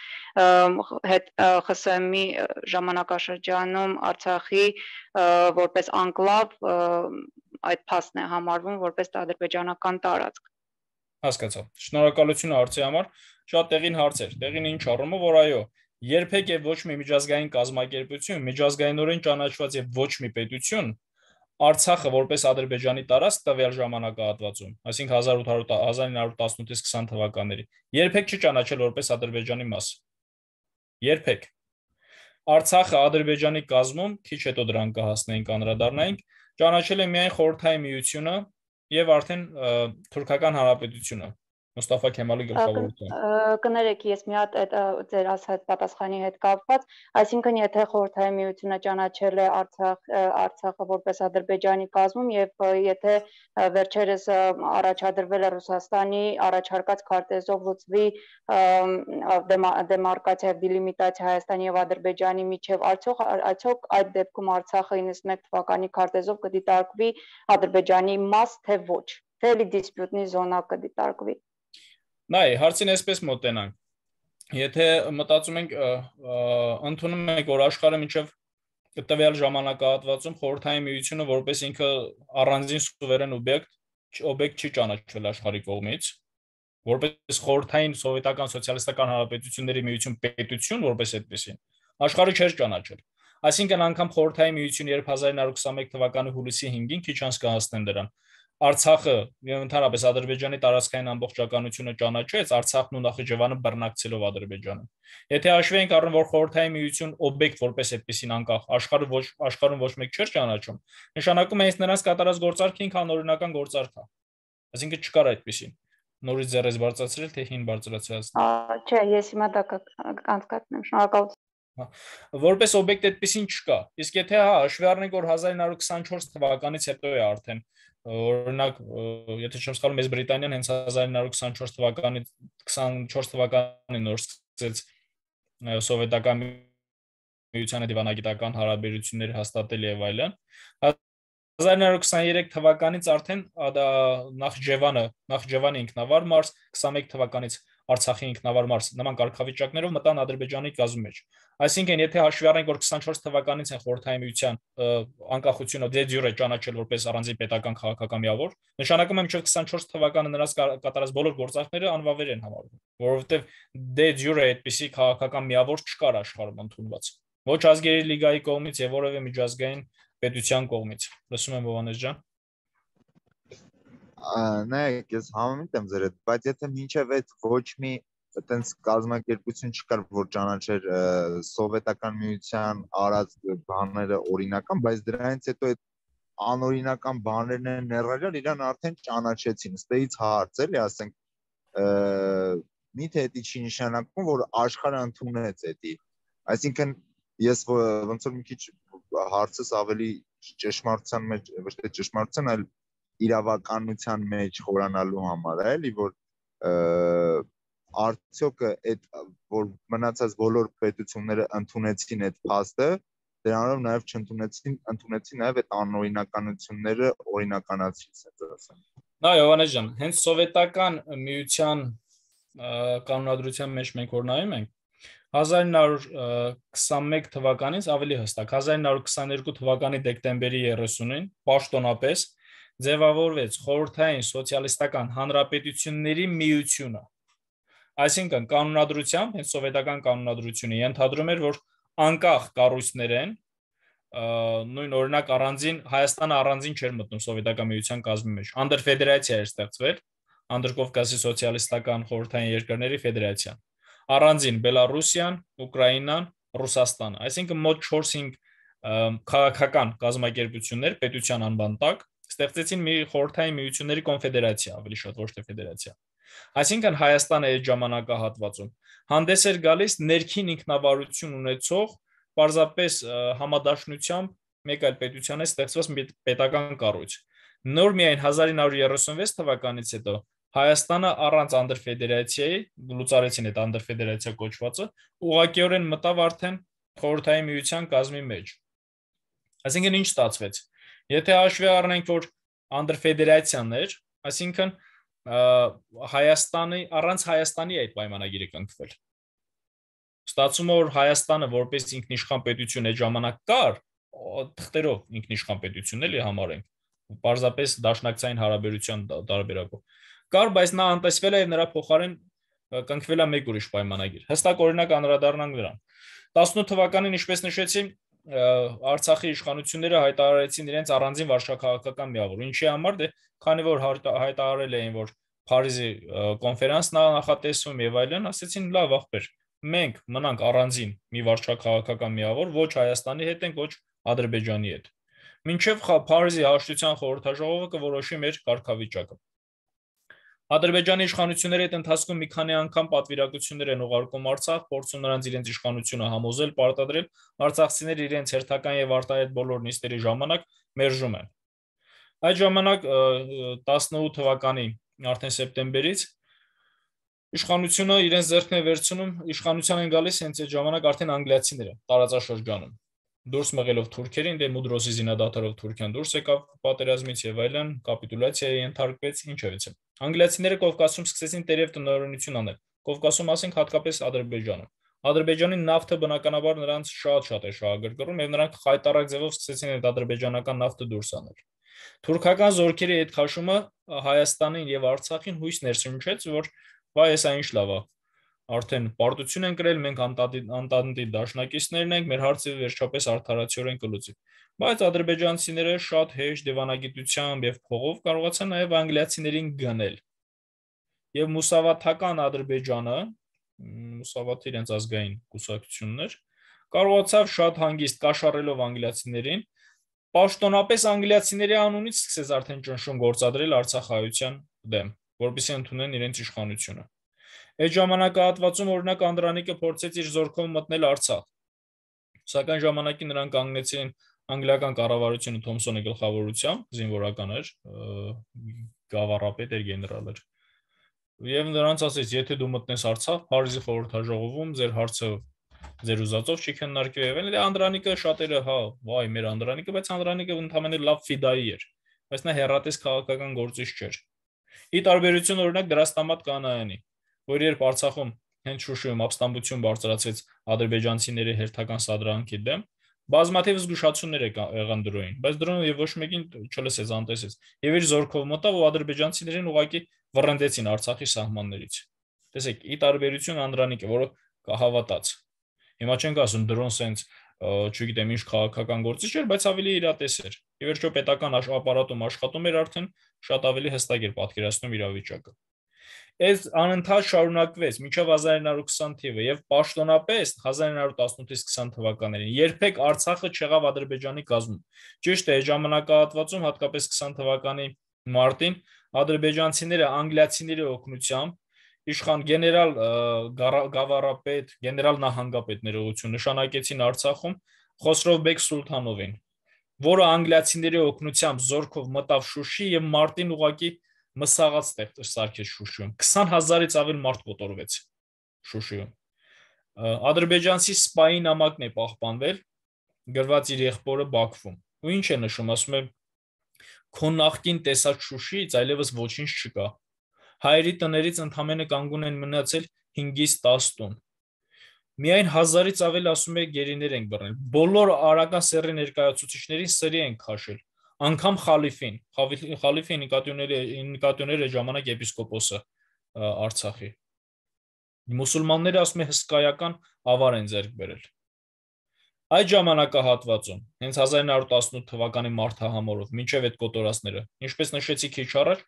հետ ԽՍՀՄ-ի ժամանակաշրջանում Արցախի որպես անկլավ այդ փաստն է համարվում որպես ադրբեջանական տարածք հասկացա։ Շնորհակալություն հարցի համար։ Շատ տեղին հարց էր։ Տեղին ինչ առումը, որ այո, երբեք եւ ոչ մի միջազգային կազմակերպություն, միջազգայինորեն ճանաչված եւ ոչ մի պետություն Արցախը որպես Ադրբեջանի տարածք տվյալ ժամանակահատվածում, այսինքն 1800-1918-ից 20 թվականների, երբեք չի ճանաչել որպես Ադրբեջանի մաս։ Երբեք։ Արցախը Ադրբեջանի կազմում, քիչ հետո դրան կհասնենք անդրադառնանք, ճանաչել է միայն խորհրդային միությունը եւ արդեն թուրքական հանրապետությունը Մուստաֆա Քեմալի գլխավորությամբ։ Կներեք, ես մի հատ այդ ձեր ասած պատասխանի հետ կապված, այսինքն եթե խորհրդային միությունը ճանաչել է Արցախ Արցախը որպես Ադրբեջանի կազմում եւ եթե վերջերս առաջադրվել է Ռուսաստանի առաջարկած քարտեզով լուծվի դեմարկացիա դիլիմիտացիա Հայաստանի եւ Ադրբեջանի միջև արդյոք արդյոք այդ դեպքում Արցախը 91 թվականի քարտեզով կդիտարկվի Ադրբեջանի մաս թե ոչ։ Դելի դիսպյուտնի զոնա կդիտարկվի։ Նայ, հարցին այսպես մոտենանք։ Եթե մտածում ենք ընդունում ենք որ աշխարհը միջև տվյալ ժամանակահատվածում խորհրդային միությունը որպես ինքը առանձին սուվերեն օբյեկտ օբյեկտ չի ճանաչվել աշխարհի կողմից որպես խորհրդային սովետական սոցիալիստական հանրապետությունների միություն պետություն որպես այդպեսին աշխարհը չէր ճանաչել այսինքն անգամ խորհրդային միություն 1921 թվականի հուլիսի 5-ին քիչ անց կհասնեն դրան Արցախը եւ ընդհանրապես Ադրբեջանի տարածքային ամբողջականությունը ճանաչեց Արցախն ու Նախիջևանը բռնակցելով Ադրբեջանը։ Եթե հաշվի ենք առնում, որ խորհրդային միություն օբյեկտ որպես այդպեսին անկախ աշխարհը ոչ աշխարհում ոչ մեկ չէր ճանաչում, նշանակում է հենց նրանց կատարած գործարքն ինքան օրինական գործարք է։ Այսինքն չկար այդպեսին նորից ձեռես բարձրացրել թե հին բարձրացրած։ Չէ, ես հիմա դա կանցկացնեմ, շնորհակալություն։ Որպես օբյեկտ այդպեսին չկա։ Իսկ եթե հա հաշվի առնենք որ 1924 թվականից հետո է արդեն օրինակ եթե չեմ սխալվում ես Բրիտանիան հենց 1924 թվականի 24 թվականին նոր սկսեց սովետական միությանը դիվանագիտական հարաբերություններ հաստատել եւ այլն 1923 թվականից արդեն դա Նախճեվանը Նախճեվանի ինքնավար մարզ 21 թվականից Արցախի ինքնավարմար նման կարգավիճակներով մտան Ադրբեջանի գազու մեջ։ Այսինքն, եթե հաշվի առնենք, որ 24 թվականից են խորհրդային միության անկախությունը դե դյուրե ճանաչել որպես առանձին պետական քաղաքական միավոր, նշանակում է մինչև 24 թվականը նրանց կատարած բոլոր գործարքները անվավեր են համարվում, որովհետև դե դյուրե այդպիսի քաղաքական միավոր չկար աշխարհում ընդունված։ Ոչ ազգերի լիգայի կողմից եւ որևէ միջազգային պետության կողմից։ Լսում եմ Հովանես ջան նայեք, ես համամիտ եմ ձեր հետ, բայց եթե մինչև այդ ոչ մի այտենց կազմակերպություն չկար, որ ճանաչեր սովետական միության արած բաները օրինական, բայց դրանից հետո այդ անօրինական բաներն են ներառյալ, իրան արդեն ճանաչեցին։ Ստեից հարց էլի, ասենք, միթե դա չի նշանակում, որ աշխարհը ընդունեց դա։ Այսինքն ես ոնց որ մի քիչ հարցս ավելի ճշմարտության մեջ, ոչ թե ճշմարտության, այլ իրավականության մեջ խորանալու համար, էլի որ արդյոք այդ որ մնացած բոլոր պետությունները ընդունեցին այդ փաստը, դրանով նաև չընդունեցին, ընդունեցին նաև այդ անօրինականությունները օրինականացրին, ասած ասեմ։ Նա Հովանես ջան, հենց սովետական միության կանոնադրության մեջ մենք որ նայում ենք 1921 թվականից ավելի հստակ 1922 թվականի դեկտեմբերի 30-ին պաշտոնապես ձևավորվեց խորհրդային սոցիալիստական հանրապետությունների միությունը։ Այսինքն կանոնադրությամբ, հենց սովետական կանոնադրությունը ենթադրում էր, որ անկախ կառույցներեն նույն օրինակ առանձին Հայաստանը առանձին չէր մտնում սովետական միության կազմի մեջ։ Անդրֆեդերացիա էր ստեղծվել, Անդրկովկասի սոցիալիստական խորհրդային երկրների ֆեդերացիան։ Առանձին Բելարուսիան, Ուկրաինան, Ռուսաստանը։ Այսինքն մոտ 4-5 քաղաքական կազմակերպություններ պետության անվան տակ ստեղծեցին մի խորթային միությունների կոնֆեդերացիա, ավելի շատ ոչ թե ֆեդերացիա։ Այսինքն Հայաստանը այդ ժամանակահատվածում հանդես էր գալիս ներքին ինքնավարություն ունեցող պարզապես համադաշնությամբ մեկ այլ պետության է ստեղծված պետական կառույց։ Նոր միայն 1936 թվականից հետո Հայաստանը առանց անդրֆեդերացիայի լուծարեցին այդ անդրֆեդերացիա կոչվածը, ուղղակիորեն մտավ արդեն խորհրդային միության կազմի մեջ։ Այսինքն ինչ ստացվեց։ Եթե հաշվի առնենք, որ անդրֆեդերացիաներ, այսինքն Հայաստանի առանց Հայաստանի այդ պայմանագիրը կնքվել։ Ստացվում է, որ Հայաստանը որպես ինքնիշխան պետություն այդ ժամանակ կար, թղթերով ինքնիշխան պետությունն էլի համարենք պարզապես դաշնակցային հարաբերության տարբերակով կար բայց նա անտեսվել է եւ նրա փոխարեն կնքվել է մեկ ուրիշ պայմանագիր հստակ օրինակ անդրադառնանք նրան 18 թվականին ինչպես նշեցի Արցախի իշխանությունները հայտարարեցին իրենց առանձին վարշակահաղական միավորը։ Ինչի համար դե քանի որ հայտարարել էին որ Փարիզի կոնֆերանսն նախատեսվում եւ այլն, ասեցին լավ ախպեր, մենք մնանք առանձին մի վարչակահաղական միավոր, ոչ Հայաստանի հետ ենք, ոչ Ադրբեջանի հետ։ Մինչև Փարիզի հաշտության խորհրդաժողովը կորոշի մեր կարգավիճակը։ Ադրբեջանի իշխանությունների այդ ընթացքում մի քանի անգամ պատվիրակություններ են ուղարկում Արցախ, փորձում նրանց իրենց իշխանությունը համոզել, պարտադրել, արցախցիները իրենց հերթական եւ արտահայտ բոլոր նիստերի ժամանակ մերժում են։ Այդ ժամանակ 18 թվականի արդեն սեպտեմբերից իշխանությունը իրենց ձեռքն է վերցնում, իշխանության են գալիս հենց այդ ժամանակ արդեն անգլիացիները տարածաշրջանում դուրս մղելով թուրքերին, դե Մուդրոսի զինադատարով Թուրքիան դուրս եկավ պատերազմից եւ այլն, կապիտուլյացիա ենթարկվեց, ինչևից է։ Անգլիացիները Կովկասում սկսեցին տերև տնօրինություն անել։ Կովկասում ասենք հատկապես Ադրբեջանում։ Ադրբեջանի նավթը բնականաբար նրանց շատ-շատ է շահագրգռում եւ նրանք խայտարակ ձևով սկսեցին այդ ադրբեջանական նավթը դուրս անել։ Թուրքական զորքերի այդ քաշումը Հայաստանին եւ Արցախին հույս ներսնջեց, որ վայ, այս այնիշ լավ է, արդեն պարտություն են կրել, մենք անտանդի դաշնակիցներն ենք, մեր հարցը վերջապես արդարացիորեն կլուծի։ Բայց ադրբեջանցիները շատ հեշտ դիվանագիտությամբ եւ փողով կարողացան նաեւ անգլիացիներին գնել։ Եվ մուսավաթական Ադրբեջանը, մուսավաթը իրենց ազգային կուսակցություններ, կարողացավ շատ հանգիստ կաշառելով անգլիացիներին պաշտոնապես անգլիացիների անունից սկսեց արդեն ճնշում գործադրել Արցախայության դեմ, որովհետեւ ընդունեն իրենց իշխանությունը։ Այդ ժամանակահատվածում օրինակ Անդրանիկը փորձեց իր զորքով մտնել Արցախ։ Սակայն ժամանակին նրան կանգնեցին անգլիական կառավարությունը Թոմսոնի գլխավորությամբ զինվորական էր, գավառապետ էր, գեներալ էր։ Եվ նրանց ասեց, եթե դու մտնես Արցախ, Փարիզի խորհրդաժողովում ձեր հարցը ձեր ուզածով չի քննարկվի եւ այնտեղ Անդրանիկը շատերը հա, վայ, մեր Անդրանիկը, բայց Անդրանիկը ընդհանրապես լավ ֆիդայի էր, բայց նա հերատես քաղաքական գործիչ չէր։ Ի տարբերություն օրինակ դրաստամատ կանայանի, որ երբ Արցախում հենց Շուշիում ապստամբություն բարձրացեց ադրբեջանցիների հերթական սադրանքի դեմ, բազմաթիվ զգուշացումներ եղան դրոյին, բայց դրոնը եւ ոչ մեկին չլսեց, անտեսեց։ Եվ իր զորքով մտավ ու ադրբեջանցիներին ուղակի վռնդեցին Արցախի սահմաններից։ Տեսեք, ի տարբերություն Անդրանիկի, որը կհավատաց։ Հիմա չենք ասում դրոն սենց չգիտեմ ինչ քաղաքական գործիչ էր, բայց ավելի իրատես էր։ Եվ վերջո պետական ապարատում աշխատում էր արդեն շատ ավելի հստակ էր պատկերացնում իրավիճակը։ Այս անընդհատ շարունակվեց մինչև 1920 թիվը եւ պաշտոնապես 1918-ից 20 թվականներին երբեք Արցախը չեղավ Ադրբեջանի գազում։ Ճիշտ է, ժամանակահատվածում հատկապես 20 թվականի մարտին ադրբեջանցիները անգլիացիների օգնությամբ իշխան գեներալ գավառապետ, գեներալ նահանգապետ ներողություն նշանակեցին Արցախում Խոսրովբեկ Սուլթանովին, որը անգլիացիների օգնությամբ զորքով մտավ Շուշի եւ մարտին ուղակի մսաղած ստեղծեր սարքեր Շուշիում 20000-ից ավել մարդ կոտորվեց Շուշիում ադրբեջանցի սպայի նամակն է պահպանվել գրված իր եղբորը Բաքվում ու ինչ է նշում ասում է քո նախքին տեսած Շուշիից այլևս ոչինչ չկա հայերի տներից ընդամենը կանգուն են մնացել 5-ից 10 տուն միայն 1000-ից ավել ասում է գերիներ են բռնել բոլոր արական սերի ներկայացուցիչներին սրի են քաշել անգամ խալիֆին խալիֆի նկատյուները նկատյուները ժամանակ եպիսկոպոսը Արցախի մուսուլմանները ասում է հսկայական ավար են ձեռք բերել այդ ժամանակահատվածում հենց 1918 թվականի մարտահամորով մինչև այդ կոտորածները ինչպես նշեցի քիչ առաջ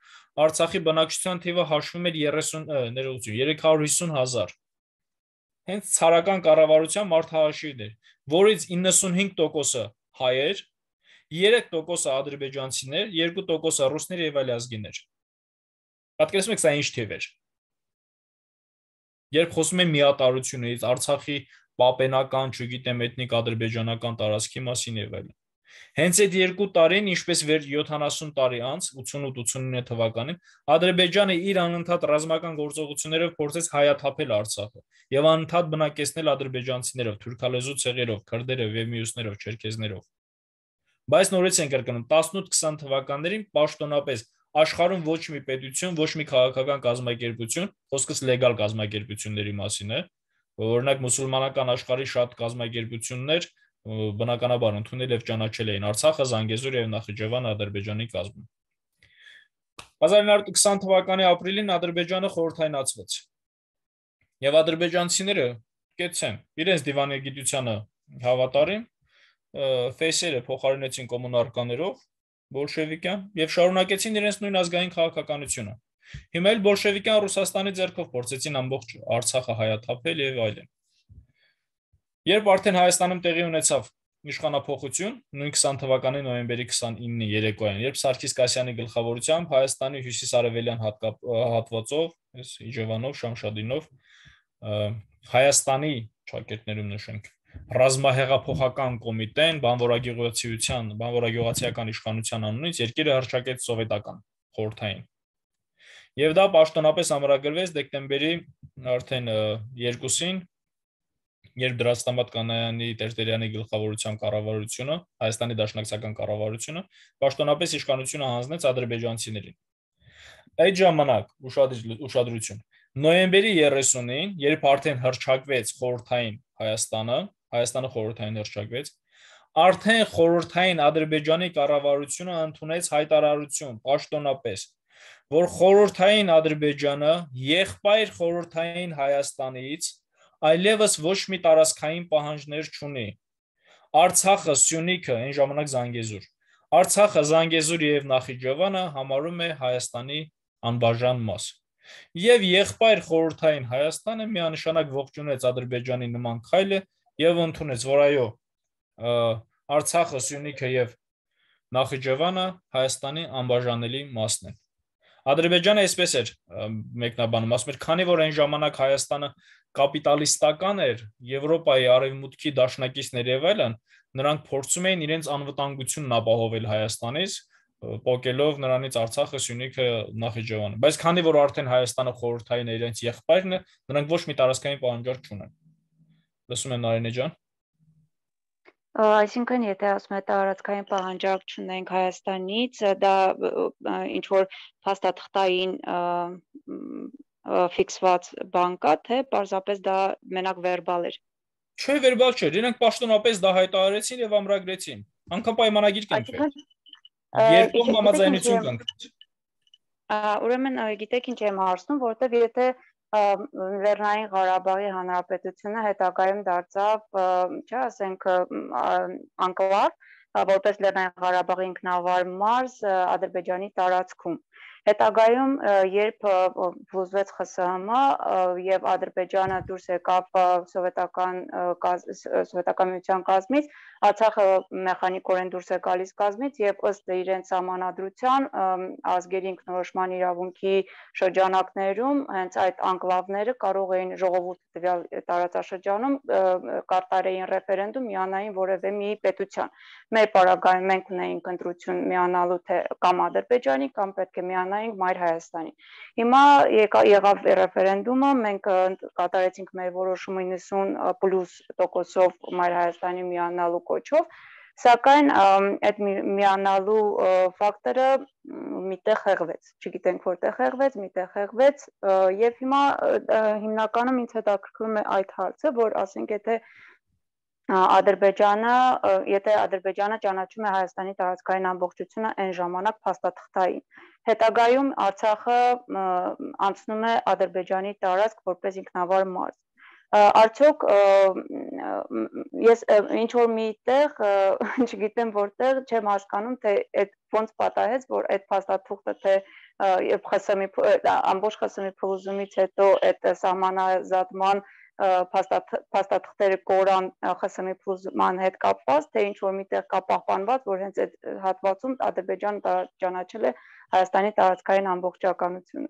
Արցախի բնակչության թիվը հաշվում էր 30 ներողություն 350000 հենց ցարական կառավարության մարտահաշիվն էր որից 95%-ը հայեր 3%-ը ադրբեջանցիներ, 2%-ը ռուսներ եւ այլ ազգիներ։ Պատկերացնում եք սա ինչ թիվ էր։ Երբ խոսում են միատարությունից, Արցախի պապենական, չգիտեմ, էթնիկ ադրբեջանական տարածքի մասին եւ այլն։ Հենց այդ երկու տարին, ինչպես վեր 70 տարի անց, 88-89 թվականին, Ադրբեջանը իր անընդհատ ռազմական գործողություններով փորձեց հայաթափել Արցախը եւ անընդհատ բնակեցնել ադրբեջանցիներով, թուրքալեզու ցեղերով, քրդերով եւ մյուսներով, չերքեզներով Բայց նորից են կրկնում 18-20 թվականներին պաշտոնապես աշխարհում ոչ մի պետություն, ոչ մի քաղաքական կազմակերպություն, խոսքս լեգալ կազմակերպությունների մասին է, օրինակ մուսուլմանական աշխարհի շատ կազմակերպություններ բնականաբար ընդունել եւ ճանաչել էին Արցախը, Զանգեզուրը եւ Նախիջևանը Ադրբեջանի կազմում։ 1920 թվականի ապրիլին Ադրբեջանը խորհրդայնացվեց։ Եվ ադրբեջանցիները կեցցեն իրենց դիվանագիտությանը հավատարիմ ֆեսերը փոխարինեցին կոմունարկաներով բոլշևիկյան եւ շարունակեցին իրենց նույն ազգային քաղաքականությունը։ Հիմա էլ բոլշևիկյան Ռուսաստանի ձեռքով փորձեցին ամբողջ Արցախը հայաթափել եւ այլն։ Երբ արդեն Հայաստանում տեղի ունեցավ իշխանապողություն նույն 20 թվականի նոյեմբերի 29-ի երեկոյան, երբ Սարգիս Կասյանի գլխավորությամբ Հայաստանի հյուսիսարևելյան հատվածով, այս Իջևանով, Շամշադինով Հայաստանի ճակերտներում նշենք ռազմահեղափոխական կոմիտեն բանվորագյուղացիության, բանվորագյուղացիական իշխանության անունից երկիրը հրճակեց սովետական խորհրդային։ Եվ դա պաշտոնապես ամրագրվեց դեկտեմբերի արդեն 2-ին, երբ Դրաստամատ Կանայանի Տերտերյանի գլխավորության կառավարությունը, Հայաստանի Դաշնակցական կառավարությունը պաշտոնապես իշխանությունը հանձնեց ադրբեջանցիներին։ Այդ ժամանակ ուշադրություն։ Նոյեմբերի 30-ին, երբ արդեն հրճակվեց խորհրդային Հայաստանը, Հայաստանը խորհրդային հրճակվեց։ Արդեն խորհրդային Ադրբեջանի կառավարությունը ընդունեց հայտարարություն պաշտոնապես, որ խորհրդային Ադրբեջանը եղբայր խորհրդային Հայաստանից այլևս ոչ մի տարածքային պահանջներ չունի։ Արցախը, Սյունիքը, այն ժամանակ Զանգեզուր։ Արցախը, Զանգեզուրը եւ Նախիջևանը համարում է Հայաստանի անբաժան մաս։ Եվ եղբայր խորհրդային Հայաստանը միանշանակ ողջունեց Ադրբեջանի նման քայլը եւ ընդունեց, որ այո, Արցախը, Սյունիքը եւ Նախիջևանը Հայաստանի անբաժանելի մասն են։ Ադրբեջանը այսպես էր մեկնաբանում, ասում էր, քանի որ այն ժամանակ Հայաստանը կապիտալիստական էր, Եվրոպայի արևմուտքի դաշնակիցներ եւ այլն, նրանք փորձում էին իրենց անվտանգությունն ապահովել Հայաստանից, փոկելով նրանից Արցախը, Սյունիքը, Նախիջևանը։ Բայց քանի որ արդեն Հայաստանը խորհրդային է իրենց եղբայրն է, նրանք ոչ մի տարածքային պահանջարկ չունեն։ Լսում եմ Նարինե ջան։ Այսինքն, եթե ասում եք տարածքային պահանջարկ չունենք Հայաստանից, դա ինչ որ փաստաթղթային ֆիքսված բան կա, թե պարզապես դա մենակ վերբալ էր։ Չէ, վերբալ չէ, իրենք պաշտոնապես դա հայտարարեցին եւ ամրագրեցին։ Անկան պայմանագիր կնքվեց։ Երկու համաձայնություն կնքվեց։ Ուրեմն, գիտեք ինչ եմ հարցնում, որովհետեւ եթե Լեռնային Ղարաբաղի Հանրապետությունը հետագայում դարձավ, չէ, ասենք անկլավ, որպես Լեռնային Ղարաբաղի ինքնավար մարզ Ադրբեջանի տարածքում։ Հետագայում երբ բուզվեց ԽՍՀՄ եւ Ադրբեջանը դուրս եկավ սովետական սովետական միության կազմից, Արցախը մեխանիկորեն դուրս է գալիս կազմից եւ ըստ իրենց համանadrության ազգերի ինքնորոշման իրավունքի շրջանակներում հենց այդ անկլավները կարող էին ժողովուրդի տվյալ տարածաշրջանում կարտարեին ռեֆերենդում միանային որևէ մի պետության։ Մեր պարագայում մենք ունեինք ընտրություն միանալու թե կամ Ադրբեջանի կամ պետք է միանալ կենտրոնանայինք Մայր Հայաստանին։ Հիմա եղավ ռեֆերենդումը, մենք կատարեցինք մեր որոշումը 90%+-ով Մայր Հայաստանի միանալու կոչով, սակայն այդ միանալու ֆակտորը միտեղ հեղվեց, չգիտենք որտեղ հեղվեց, միտեղ հեղվեց եւ հիմա հիմնականում ինձ հետաքրքրում է այդ հարցը, որ ասենք եթե Ադրբեջանը, եթե Ադրբեջանը ճանաչում է Հայաստանի տարածքային ամբողջությունը այն ժամանակ փաստաթղթային, հետագայում Արցախը անցնում է Ադրբեջանի տարածք որպես ինքնավար մարզ արդյոք ես ինչ որ մի տեղ չգիտեմ որտեղ չեմ հասկանում թե այդ ոնց պատահեց որ այդ փաստաթուղթը թե երբ ԽՍՀՄ ամբողջ ԽՍՀՄ փլուզումից հետո այդ սահմանազատման փաստաթղթերը կորան ԽՍՀՄ-ի փլուզման հետ կապված, թե ինչ որ միտեղ կա պահպանված, որ հենց այդ հատվածում Ադրբեջանը ճանաչել է Հայաստանի տարածքային ամբողջականությունը։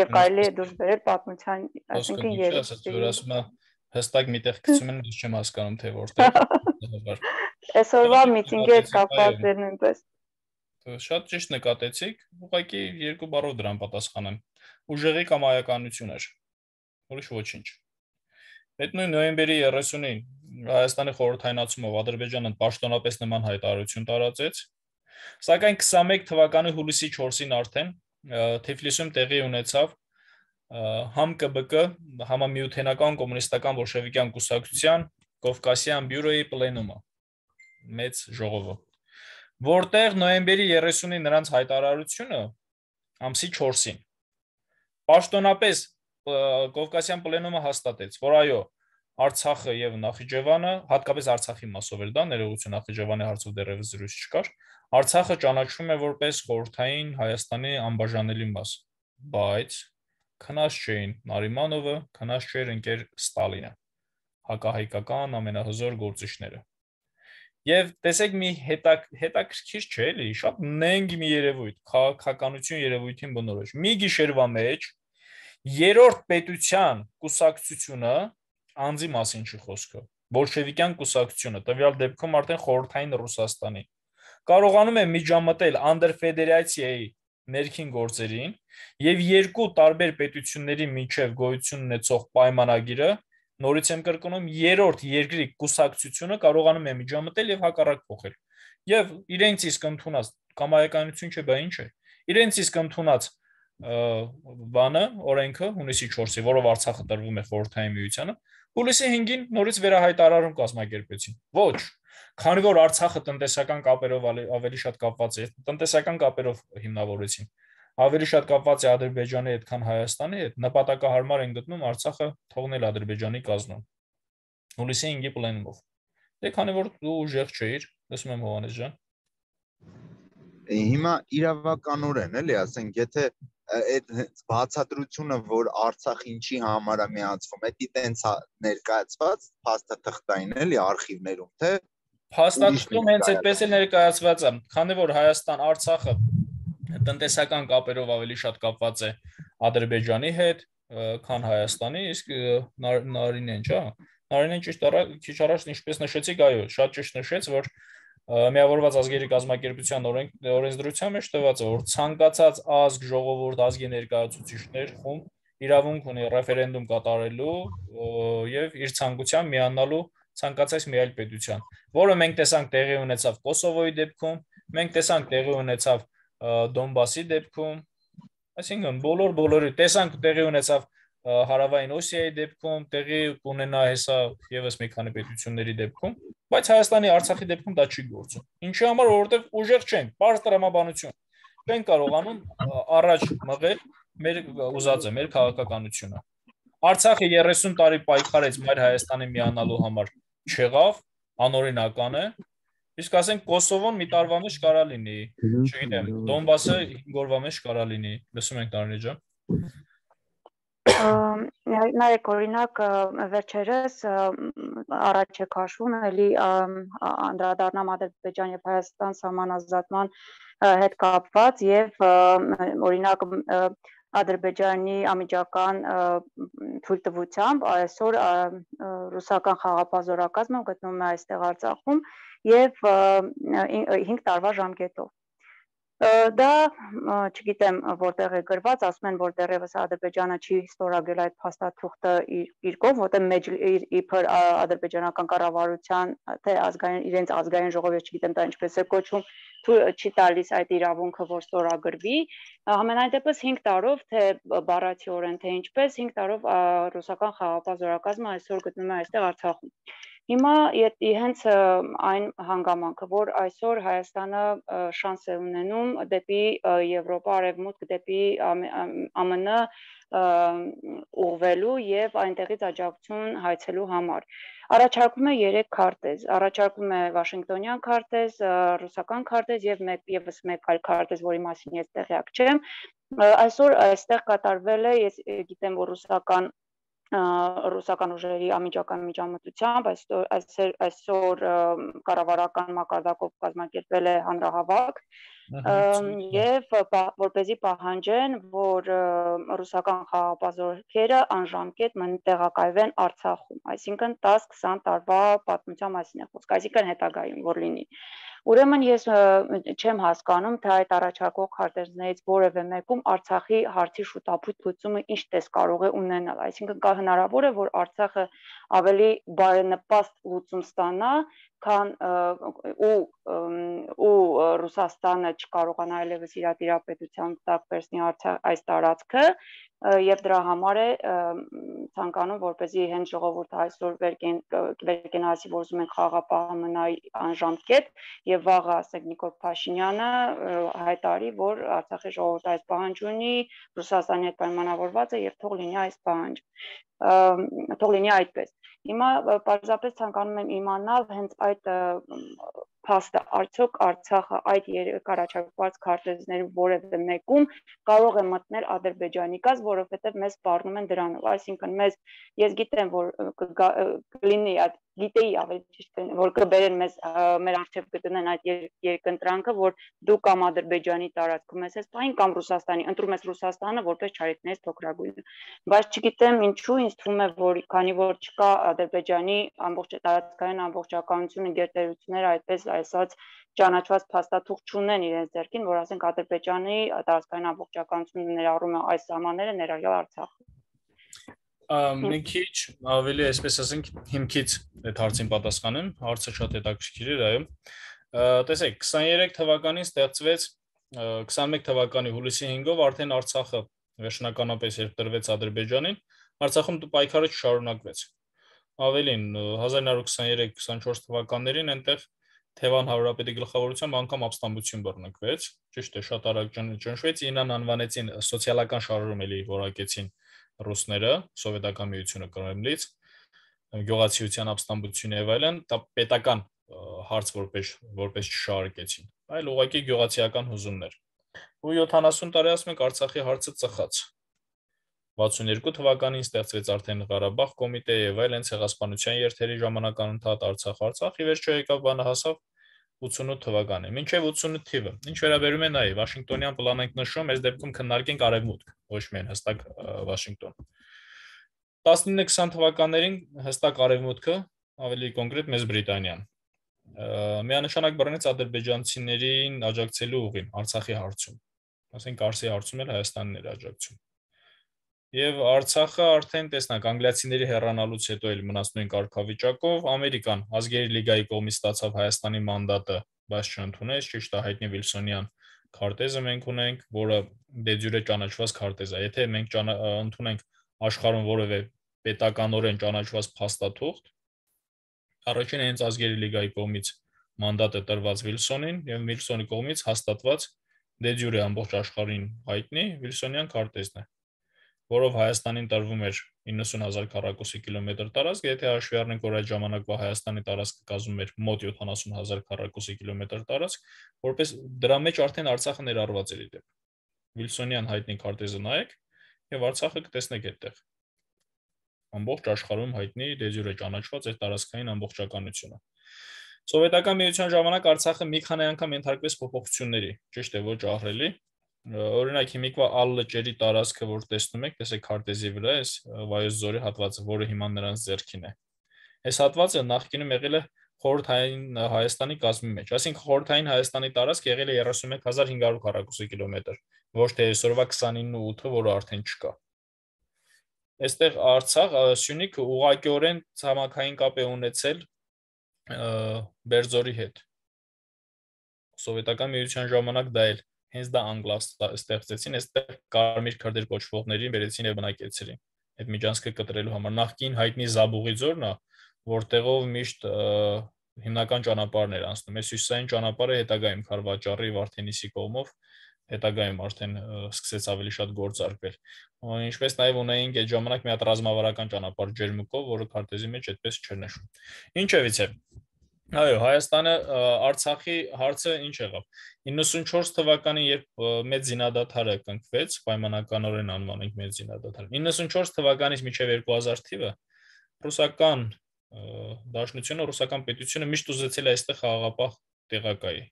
Եվ կարելի է դուրս բերել պատմության, այսինքն երիտասարդ։ Որ ասում է հստակ միտեղ գցում են, ես չեմ հասկանում թե որտեղ։ Այսօրվա միտինգի հետ կապված է նույնպես։ Շատ ճիշտ նկատեցիք, ուղղակի երկու բառով դրան պատասխանեմ։ Ուժեղի կամ այականություն էր։ Ուրիշ ոչինչ։ Այդ նույն նոյեմբերի 30-ին Հայաստանի խորհրդայնացումով Ադրբեջանը պաշտոնապես նման հայտարարություն տարածեց։ Սակայն 21 թվականի հուլիսի 4-ին արդեն Թիֆլիսում տեղի ունեցավ ՀՄԿԲԿ համամիութենական կոմունիստական բոլշևիկյան կուսակցության Կովկասյան բյուրոյի պլենումը մեծ ժողովը որտեղ նոյեմբերի 30-ին նրանց հայտարարությունը ամսի 4-ին պաշտոնապես Կովկասյան պլենումը հաստատեց, որ այո, Արցախը եւ Նախիջևանը, հատկապես Արցախի մասով էր դա, ներողություն Նախիջևանի հարցով դեռևս զրույց չկար։ Արցախը ճանաչվում է որպես խորթային Հայաստանի անբաժանելի մաս, բայց քնած չէին Նարիմանովը, քնած չէր ընկեր Ստալինը, հակահայկական ամենահզոր գործիչները։ Եվ տեսեք մի հետակ հետաքրքիր չէ՞ էլի, շատ նենգ մի երևույթ, քաղաքականություն երևույթին բնորոշ։ Մի գիշերվա մեջ երրորդ պետության կուսակցությունը անձի մասին չի խոսքը բոլշևիկյան կուսակցությունը տվյալ դեպքում արդեն խորհրդային ռուսաստանի կարողանում է միջամտել անդերֆեդերացիայի ներքին գործերին եւ երկու տարբեր պետությունների միջև գոյություն ունեցող պայմանագիրը նորից եմ կրկնում երրորդ երկրի կուսակցությունը կարողանում է միջամտել եւ հակառակ փոխել եւ իրենց իսկ ընդունած կամայականություն չէ բա ինչ է իրենց իսկ ընդունած բանը, օրենքը հունիսի 4-ի, որով Արցախը տրվում է խորհրդային միությանը, հուլիսի 5-ին նորից վերահայտարարում կազմակերպեցին։ Ոչ, քանի որ Արցախը տնտեսական կապերով ավելի շատ կապված է, տնտեսական կապերով հիմնավորեցին։ Ավելի շատ կապված է Ադրբեջանի հետ, քան Հայաստանի հետ, նպատակահարմար են գտնում Արցախը թողնել Ադրբեջանի կազմում։ Հուլիսի 5-ի պլանով։ Դե քանի որ դու ուժեղ չէիր, լսում եմ Հովանես ջան։ Հիմա իրավականորեն էլի, ասենք, եթե այդ հենց բացատրությունը, որ Արցախ ինչի համար է միացվում, դա տենց ներկայացված փաստաթղթային էլի արխիվներում, թե Փաստաթղթում հենց այդպես է ներկայացված, քանի որ Հայաստան Արցախը տնտեսական կապերով ավելի շատ կապված է Ադրբեջանի հետ, քան Հայաստանի, իսկ Նարինեն, չա։ Նարինեն ճիշտ առա քիչ առաջ ինչպես նշեցիք, այո, շատ ճիշտ նշեց, որ միավորված ազգերի կազմակերպության օրենք օրենսդրության մեջ տված է, որ ցանկացած ազգ, ժողովուրդ, ազգի ներկայացուցիչներ խումբ իրավունք ունի ռեֆերենդում կատարելու եւ իր ցանկությամբ միանալու ցանկացած մի այլ պետության, որը մենք տեսանք տեղի ունեցավ Կոսովոյի դեպքում, մենք տեսանք տեղի ունեցավ Դոնբասի դեպքում, այսինքն բոլոր բոլորի տեսանք տեղի ունեցավ հարավային Օսիայի դեպքում տեղի կունենա հեսա եւս մի քանի պետությունների դեպքում, բայց Հայաստանի Արցախի դեպքում դա չի գործում։ Ինչի համար, որովհետեւ ուժեղ չենք, բարձր տրամաբանություն։ Չեն կարողանում առաջ մղել մեր ուզածը, մեր քաղաքականությունը։ Արցախը 30 տարի պայքարեց մեր Հայաստանի միանալու համար։ Չեղավ, անօրինական է։ Իսկ ասենք Կոսովոն մի տարվա մեջ կարա լինի, չգիտեմ, Դոնբասը 5 օրվա մեջ կարա լինի։ Լսում ենք Տարնի ջան նայեք օրինակ վերջերս առաջ է քաշվում էլի անդրադառնամ Ադրբեջան եւ Հայաստան համանազատման հետ կապված եւ օրինակ Ադրբեջանի ամիջական թույլտվությամբ այսօր ռուսական խաղապազորակազմը գտնվում է այստեղ Արցախում եւ 5 տարվա ժամկետով դա չգիտեմ որտեղ է գրված ասում են որ դեռևս ադրբեջանը չի ստորագրել այդ փաստաթուղթը իր կողմ որտեղ մեջ իր իբր ադրբեջանական կառավարության թե ազգային իրենց ազգային ժողովը չգիտեմ դա ինչպես է կոչվում չի տալիս այդ իրավունքը որ ստորագրվի համենայն դեպս 5 տարով թե բառացիորեն թե ինչպես 5 տարով ռուսական խաղապահ զորակազմը այսօր գտնվում է այստեղ Արցախում Հիմա հենց այն հանգամանքը, որ այսօր Հայաստանը շանս է ունենում դեպի Եվրոպա, Արևմուտք, դեպի ԱՄՆ ուղվելու եւ այնտեղից աջակցություն հայցելու համար։ Առաջարկում է 3 քարտեզ։ Առաջարկում է Վաշինգտոնյան քարտեզ, ռուսական քարտեզ եւ մեկ եւս մեկ այլ քարտեզ, որի մասին ես տեղյակ չեմ։ Այսօր այստեղ կատարվել է, ես գիտեմ, որ ռուսական ռուսական ուժերի ամիջական միջամտությամբ այսօր այսօր այսօր կառավարական մակարդակով կազմակերպվել է հանրահավաք եւ որպեսի պահանջեն, որ ռուսական խաղապազորքերը անժամկետ մնան տեղակայվեն Արցախում, այսինքն 10-20 տարվա պատմության մասին է խոսքը, այսինքն հետագայում որ լինի։ Ուրեմն ես չեմ հասկանում, թե այդ առաջարկող քարտեզներից որևէ մեկում Արցախի հարցի շուտապույտ լուծումը ինչ տես կարող է ունենալ։ Այսինքն կա հնարավոր է, որ Արցախը ավելի բարենպաստ լուծում ստանա, քան ու ու Ռուսաստանը չկարողանա այլևս իր դիրապետության տակ վերցնի այս տարածքը եւ դրա համար է ցանկանում որպեսզի հենց ժողովուրդը այսօր վերկեն վերկենացի որ ուզում են խաղապահը մնայ անժամկետ եւ վաղը ասենք Նիկոլ Փաշինյանը հայտարարի որ Արցախի ժողովուրդը այս պահանջ ունի Ռուսաստանի հետ պայմանավորված է եւ թող լինի այս պահանջ թող լինի այդպես Հիմա պարզապես ցանկանում եմ իմանալ հենց այդ փաստը արդյոք Արցախը այդ երեք առաջարկված քարտեզների որևէ մեկում կարող է մտնել Ադրբեջանի գազ, որովհետև մեզ բառնում են դրանով, այսինքն մեզ ես գիտեմ որ կլինի այդ գիտեի ավելի ճիշտ որ կբերեն մեզ մեր արժեվ կտնեն այդ երկընտրանքը որ դու կամ ադրբեջանի տարածքում ես այսպայն կամ ռուսաստանի ընտրում ես ռուսաստանը որպես ճարիքներից փոքրագույնը բայց չգիտեմ ինչու ինձ թվում է որ քանի որ չկա ադրբեջանի ամբողջ տարածքային ամբողջականությունը գերտերությունները այդպես այսած ճանաչված փաստաթուղթ չունեն իրենց ձեռքին որ ասենք ադրբեջանի տարածքային ամբողջականությունը ներառում է այս սահմանները ներառյալ արցախը մի քիչ ավելի, այսպես ասենք, հիմքից այդ հարցին պատասխանեմ, հարցը շատ հետաքրքիր էր, այո։ Տեսեք, 23 թվականին ստեղծվեց 21 թվականի հուլիսի 5-ով արդեն Արցախը վերջնականապես երբ տրվեց Ադրբեջանին, Արցախում պայքարը շարունակվեց։ Ավելին 1923-24 թվականներին այնտեղ Թևան Հանրապետի գլխավորությամբ անգամ ապստամբություն բռնկվեց, ճիշտ է, շատ արագ ճնշվեց, ինան անվանեցին սոցիալական շարժում էլի որակեցին 1923 ռուսները, սովետական միությունը Կրեմլից, գյուղացիության ապստամբությունը եւ այլն, դա պետական հարց որպես որպես չշարքեցին, այլ ուղղակի գյուղացիական հուզումներ։ Ու 70 տարի ասում ենք Արցախի հարցը ծխած։ 62 թվականին ստեղծվեց արդեն Ղարաբաղ կոմիտե եւ այլն ցեղասպանության երթերի ժամանական ընթաց Արցախ Արցախ ի վերջո եկավ բանը հասավ 88 թվականին, մինչև 88 թիվը։ Ինչ վերաբերում է նայի Վաշինգտոնյան պլանը ենք նշում, այս դեպքում քննարկենք արևմուտք ոչ միայն հստակ Վաշինգտոն։ 19-20 թվականներին հստակ արևմուտքը ավելի կոնկրետ մեծ Բրիտանիան միանշանակ բռնեց ադրբեջանցիներին աջակցելու ուղին Արցախի հարցում։ Ասենք Արցախի հարցում էլ Հայաստանն էր աջակցում։ Եվ Արցախը արդեն տեսնանք անգլիացիների հեռանալուց հետո էլ մնաց նույն կարգավիճակով Ամերիկան ազգերի լիգայի կողմից ստացավ Հայաստանի մանդատը, բայց չընդունեց ճիշտ հայտնի Վիլսոնյան քարտեզը մենք ունենք, որը դե դյուրե ճանաչված քարտեզ է։ Եթե մենք ընդունենք աշխարհում որևէ պետականորեն ճանաչված փաստաթուղթ, առաջինը հենց ազգերի լիգայի կողմից մանդատը տրված Վիլսոնին եւ Վիլսոնի կողմից հաստատված դե դյուրե ամբողջ աշխարհին հայտնի Վիլսոնյան քարտեզն է։ Ա որով Հայաստանին տրվում էր 90000 քառակուսի կիլոմետր տարածք, եթե հաշվի առնենք, որ այդ ժամանակվա Հայաստանի տարածքը կազմում էր մոտ 70000 քառակուսի կիլոմետր տարածք, որպես դրա մեջ արդեն Արցախը ներառված էր իդեպ։ Վիլսոնյան հայտնի քարտեզը նայեք եւ Արցախը կտեսնեք այդտեղ։ Ամբողջ աշխարհում հայտնի դեզյուրե ճանաչված այդ տարածքային ամբողջականությունը։ Սովետական միության ժամանակ Արցախը մի քանի անգամ ենթարկվեց փոփոխությունների, ճիշտ է, ոչ ահռելի, Օրինակ հիմիկվա ալլը ջերի տարածքը, որ տեսնում եք, տեսեք քարտեզի վրա, այս Վայոց Զորի հատվածը, որը հիմա նրանց ձեռքին է։ Այս հատվածը նախկինում եղել է խորհրդային Հայաստանի կազմի մեջ, այսինքն խորհրդային Հայաստանի տարածքը եղել է 31500 քառակուսի կիլոմետր, ոչ թե այսօրվա 29.8-ը, որը արդեն չկա։ Այստեղ Արցախ, Սյունիքը ուղղակիորեն ցամաքային կապ է ունեցել Բերձորի հետ։ Սովետական միության ժամանակ դա էլ հենց դա անգլաստա ստեղծեցին, այստեղ կարմիր քրդեր կոչվողներին վերեցին եւ բնակեցրին։ Այդ միջանցքը կտրելու համար նախքին հայտնի Զաբուղի ձորն է, որտեղով միշտ հիմնական ճանապարհն էր անցնում։ Այս հյուսիսային ճանապարհը հետագայում Խարվաճարի Վարդենիսի կողմով հետագայում արդեն սկսեց ավելի շատ գործարկվել։ Ինչպես նաև ունեինք այդ ժամանակ մի հատ ռազմավարական ճանապարհ Ջերմուկով, որը քարտեզի մեջ այդպես չեր նշում։ Ինչևիցե Այո, Հայաստանը Արցախի հարցը ինչ եղավ։ 94 թվականին երբ մեծ զինադադարը կնքվեց, պայմանականորեն անվանենք մեծ զինադադար։ 94 թվականից մինչև 2000 թիվը ռուսական դաշնությունը, ռուսական պետությունը միշտ ուզեցել է այստեղ խաղաղապահ տեղակայի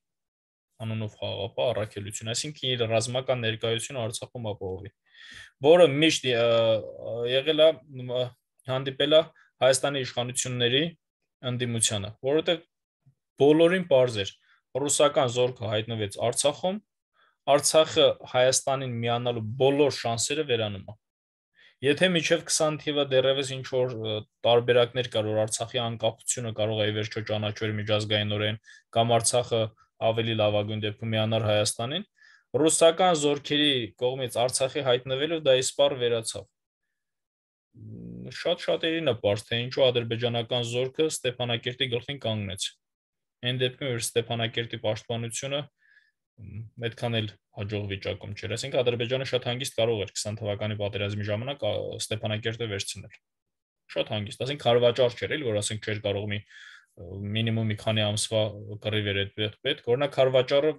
անոնով խաղապահ առաքելություն, այսինքն իր ռազմական ներկայությունը Արցախում ապահովի, որը միշտ եղել է հանդիպել է Հայաստանի իշխանությունների ընդդիմությանը, որովհետև բոլորին པարզ էր։ Ռուսական զորքը հայտնվեց Արցախում, Արցախը Հայաստանին միանալու բոլոր շանսերը վերանում է։ Եթե միջև 20 թիվը դեռևս ինչ որ տարբերակներ կար, որ Արցախի անկախությունը կարող է ի վերջո ճանաչվել միջազգայինորեն կամ Արցախը ավելի լավագույն դեպքում միանար Հայաստանին, ռուսական զորքերի կողմից Արցախի հայտնվելով դա իսպար վերացավ շատ շատերին է པարզ թե ինչու ադրբեջանական զորքը Ստեփանակերտի գլխին կանգնեց։ Այն դեպքում որ Ստեփանակերտի պաշտպանությունը այդքան էլ հաջող վիճակում չէր, ասենք Ադրբեջանը շատ հանգիստ կարող էր 20 թվականի պատերազմի ժամանակ Ստեփանակերտը վերցնել։ Շատ հանգիստ, ասենք հարվածար չէր, էլ որ ասենք չէր կարող մի մինիմում մի քանի ամսվա կռի վեր այդ պետք, օրինակ հարվածարը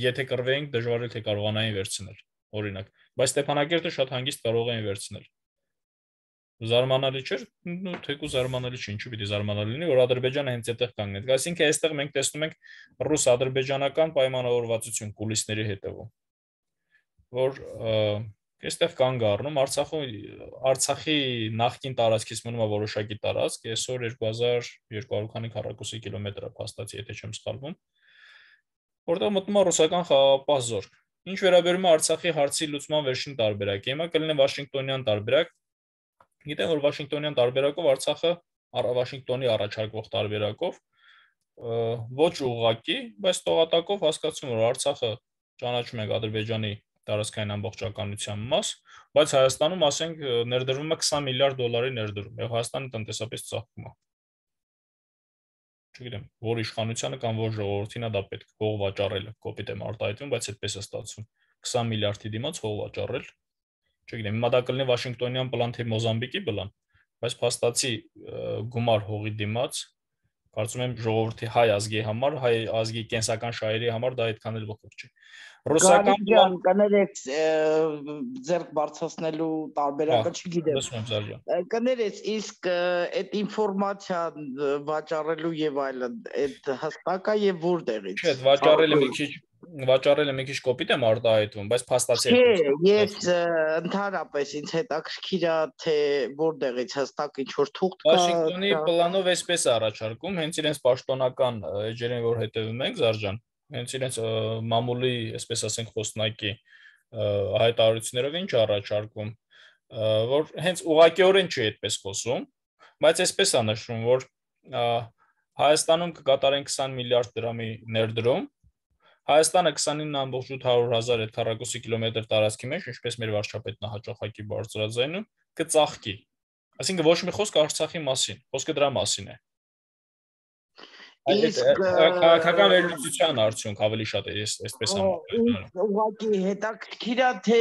եթե կռվեինք դժվար է թե կարողանային վերցնել օրինակ բայց Ստեփանակերտը շատ հանգիստ կարող էին վերցնել զարմանալի չէ, նո թեկու զարմանալի չէ, ինչու՞ պիտի զարմանալի լինի, որ Ադրբեջանը հենց այդտեղ կանգնեց։ Այսինքն այստեղ մենք տեսնում ենք ռուս-ադրբեջանական պայմանավորվածություն կուլիսների հետևում, որ այստեղ կանգ առնում Արցախում Արցախի նախկին տարածքից մնում է որոշակի տարածք, այսօր 2200 քանի քառակուսի կիլոմետր է փաստացի, եթե չեմ սխալվում, որտեղ մտնում է ռուսական խաղապահ զորք։ Ինչ վերաբերում է Արցախի հարցի լուծման վերջին տարբերակը, հիմա կլինի Վաշինգտոնյան տարբերակ, Գիտեմ, որ Վաշինգտոնյան տարբերակով Արցախը Վաշինգտոնի առաջարկվող տարբերակով ոչ ուղղակի, բայց տողատակով հասկացում որ Արցախը ճանաչում ենք Ադրբեջանի տարածքային ամբողջականության մաս, բայց Հայաստանում ասենք ներդրվում է 20 միլիարդ դոլարի ներդրում եւ Հայաստանը տնտեսապես ծաղկում է։ Չգիտեմ, որ իշխանությանը կամ որ ժողովրդին է դա պետք հող վաճառել, կոպիտ եմ արտահայտում, բայց այդպես է ստացվում։ 20 միլիարդի դիմաց հող վաճառել չգիտեմ, հիմա դա կլինի Վաշինգտոնյան պլան թե Մոզամբիկի պլան, բայց փաստացի գումար հողի դիմաց կարծում եմ ժողովրդի հայ ազգի համար, հայ ազգի կենսական շահերի համար դա այդքան էլ ողջ չէ։ Ռուսական ջան կներեք ձերք բարձրացնելու տարբերակը չգիտեմ։ Լսում եմ Զարյան։ Կներես, իսկ այդ ինֆորմացիան վաճառելու եւ այլն, այդ հստակա եւ որտեղից։ Չէ, վաճառել եմ մի քիչ վաճառել եմ մի քիչ կոպիտ եմ արտահայտում, բայց փաստացի եմ։ Ես ընդհանրապես ինձ հետաքրքիր է թե որտեղից հստակ ինչ որ թուղթ կա։ Վաշինգտոնի պլանով էսպես առաջարկում, հենց իրենց պաշտոնական էջերին որ հետևում ենք Զարժան, հենց իրենց մամուլի, այսպես ասենք, խոսնակի հայտարարություններով ինչ առաջարկում, որ հենց ուղղակիորեն չի այդպես խոսում, բայց այսպես է նշվում, որ Հայաստանում կկատարեն 20 միլիարդ դրամի ներդրում, Հայաստանը 29.800.000 հետ քառակուսի կիլոմետր տարածքի մեջ, ինչպես մեր վարչապետն է հաճախակի բարձրաձայնում, կծաղկի։ Այսինքն ոչ մի խոսք Արցախի մասին, խոսքը դրա մասին է։ Իսկ քաղաքական վերլուծության արդյունք ավելի շատ է, ես այսպես համարում եմ։ Ուղղակի հետաքրքիր է թե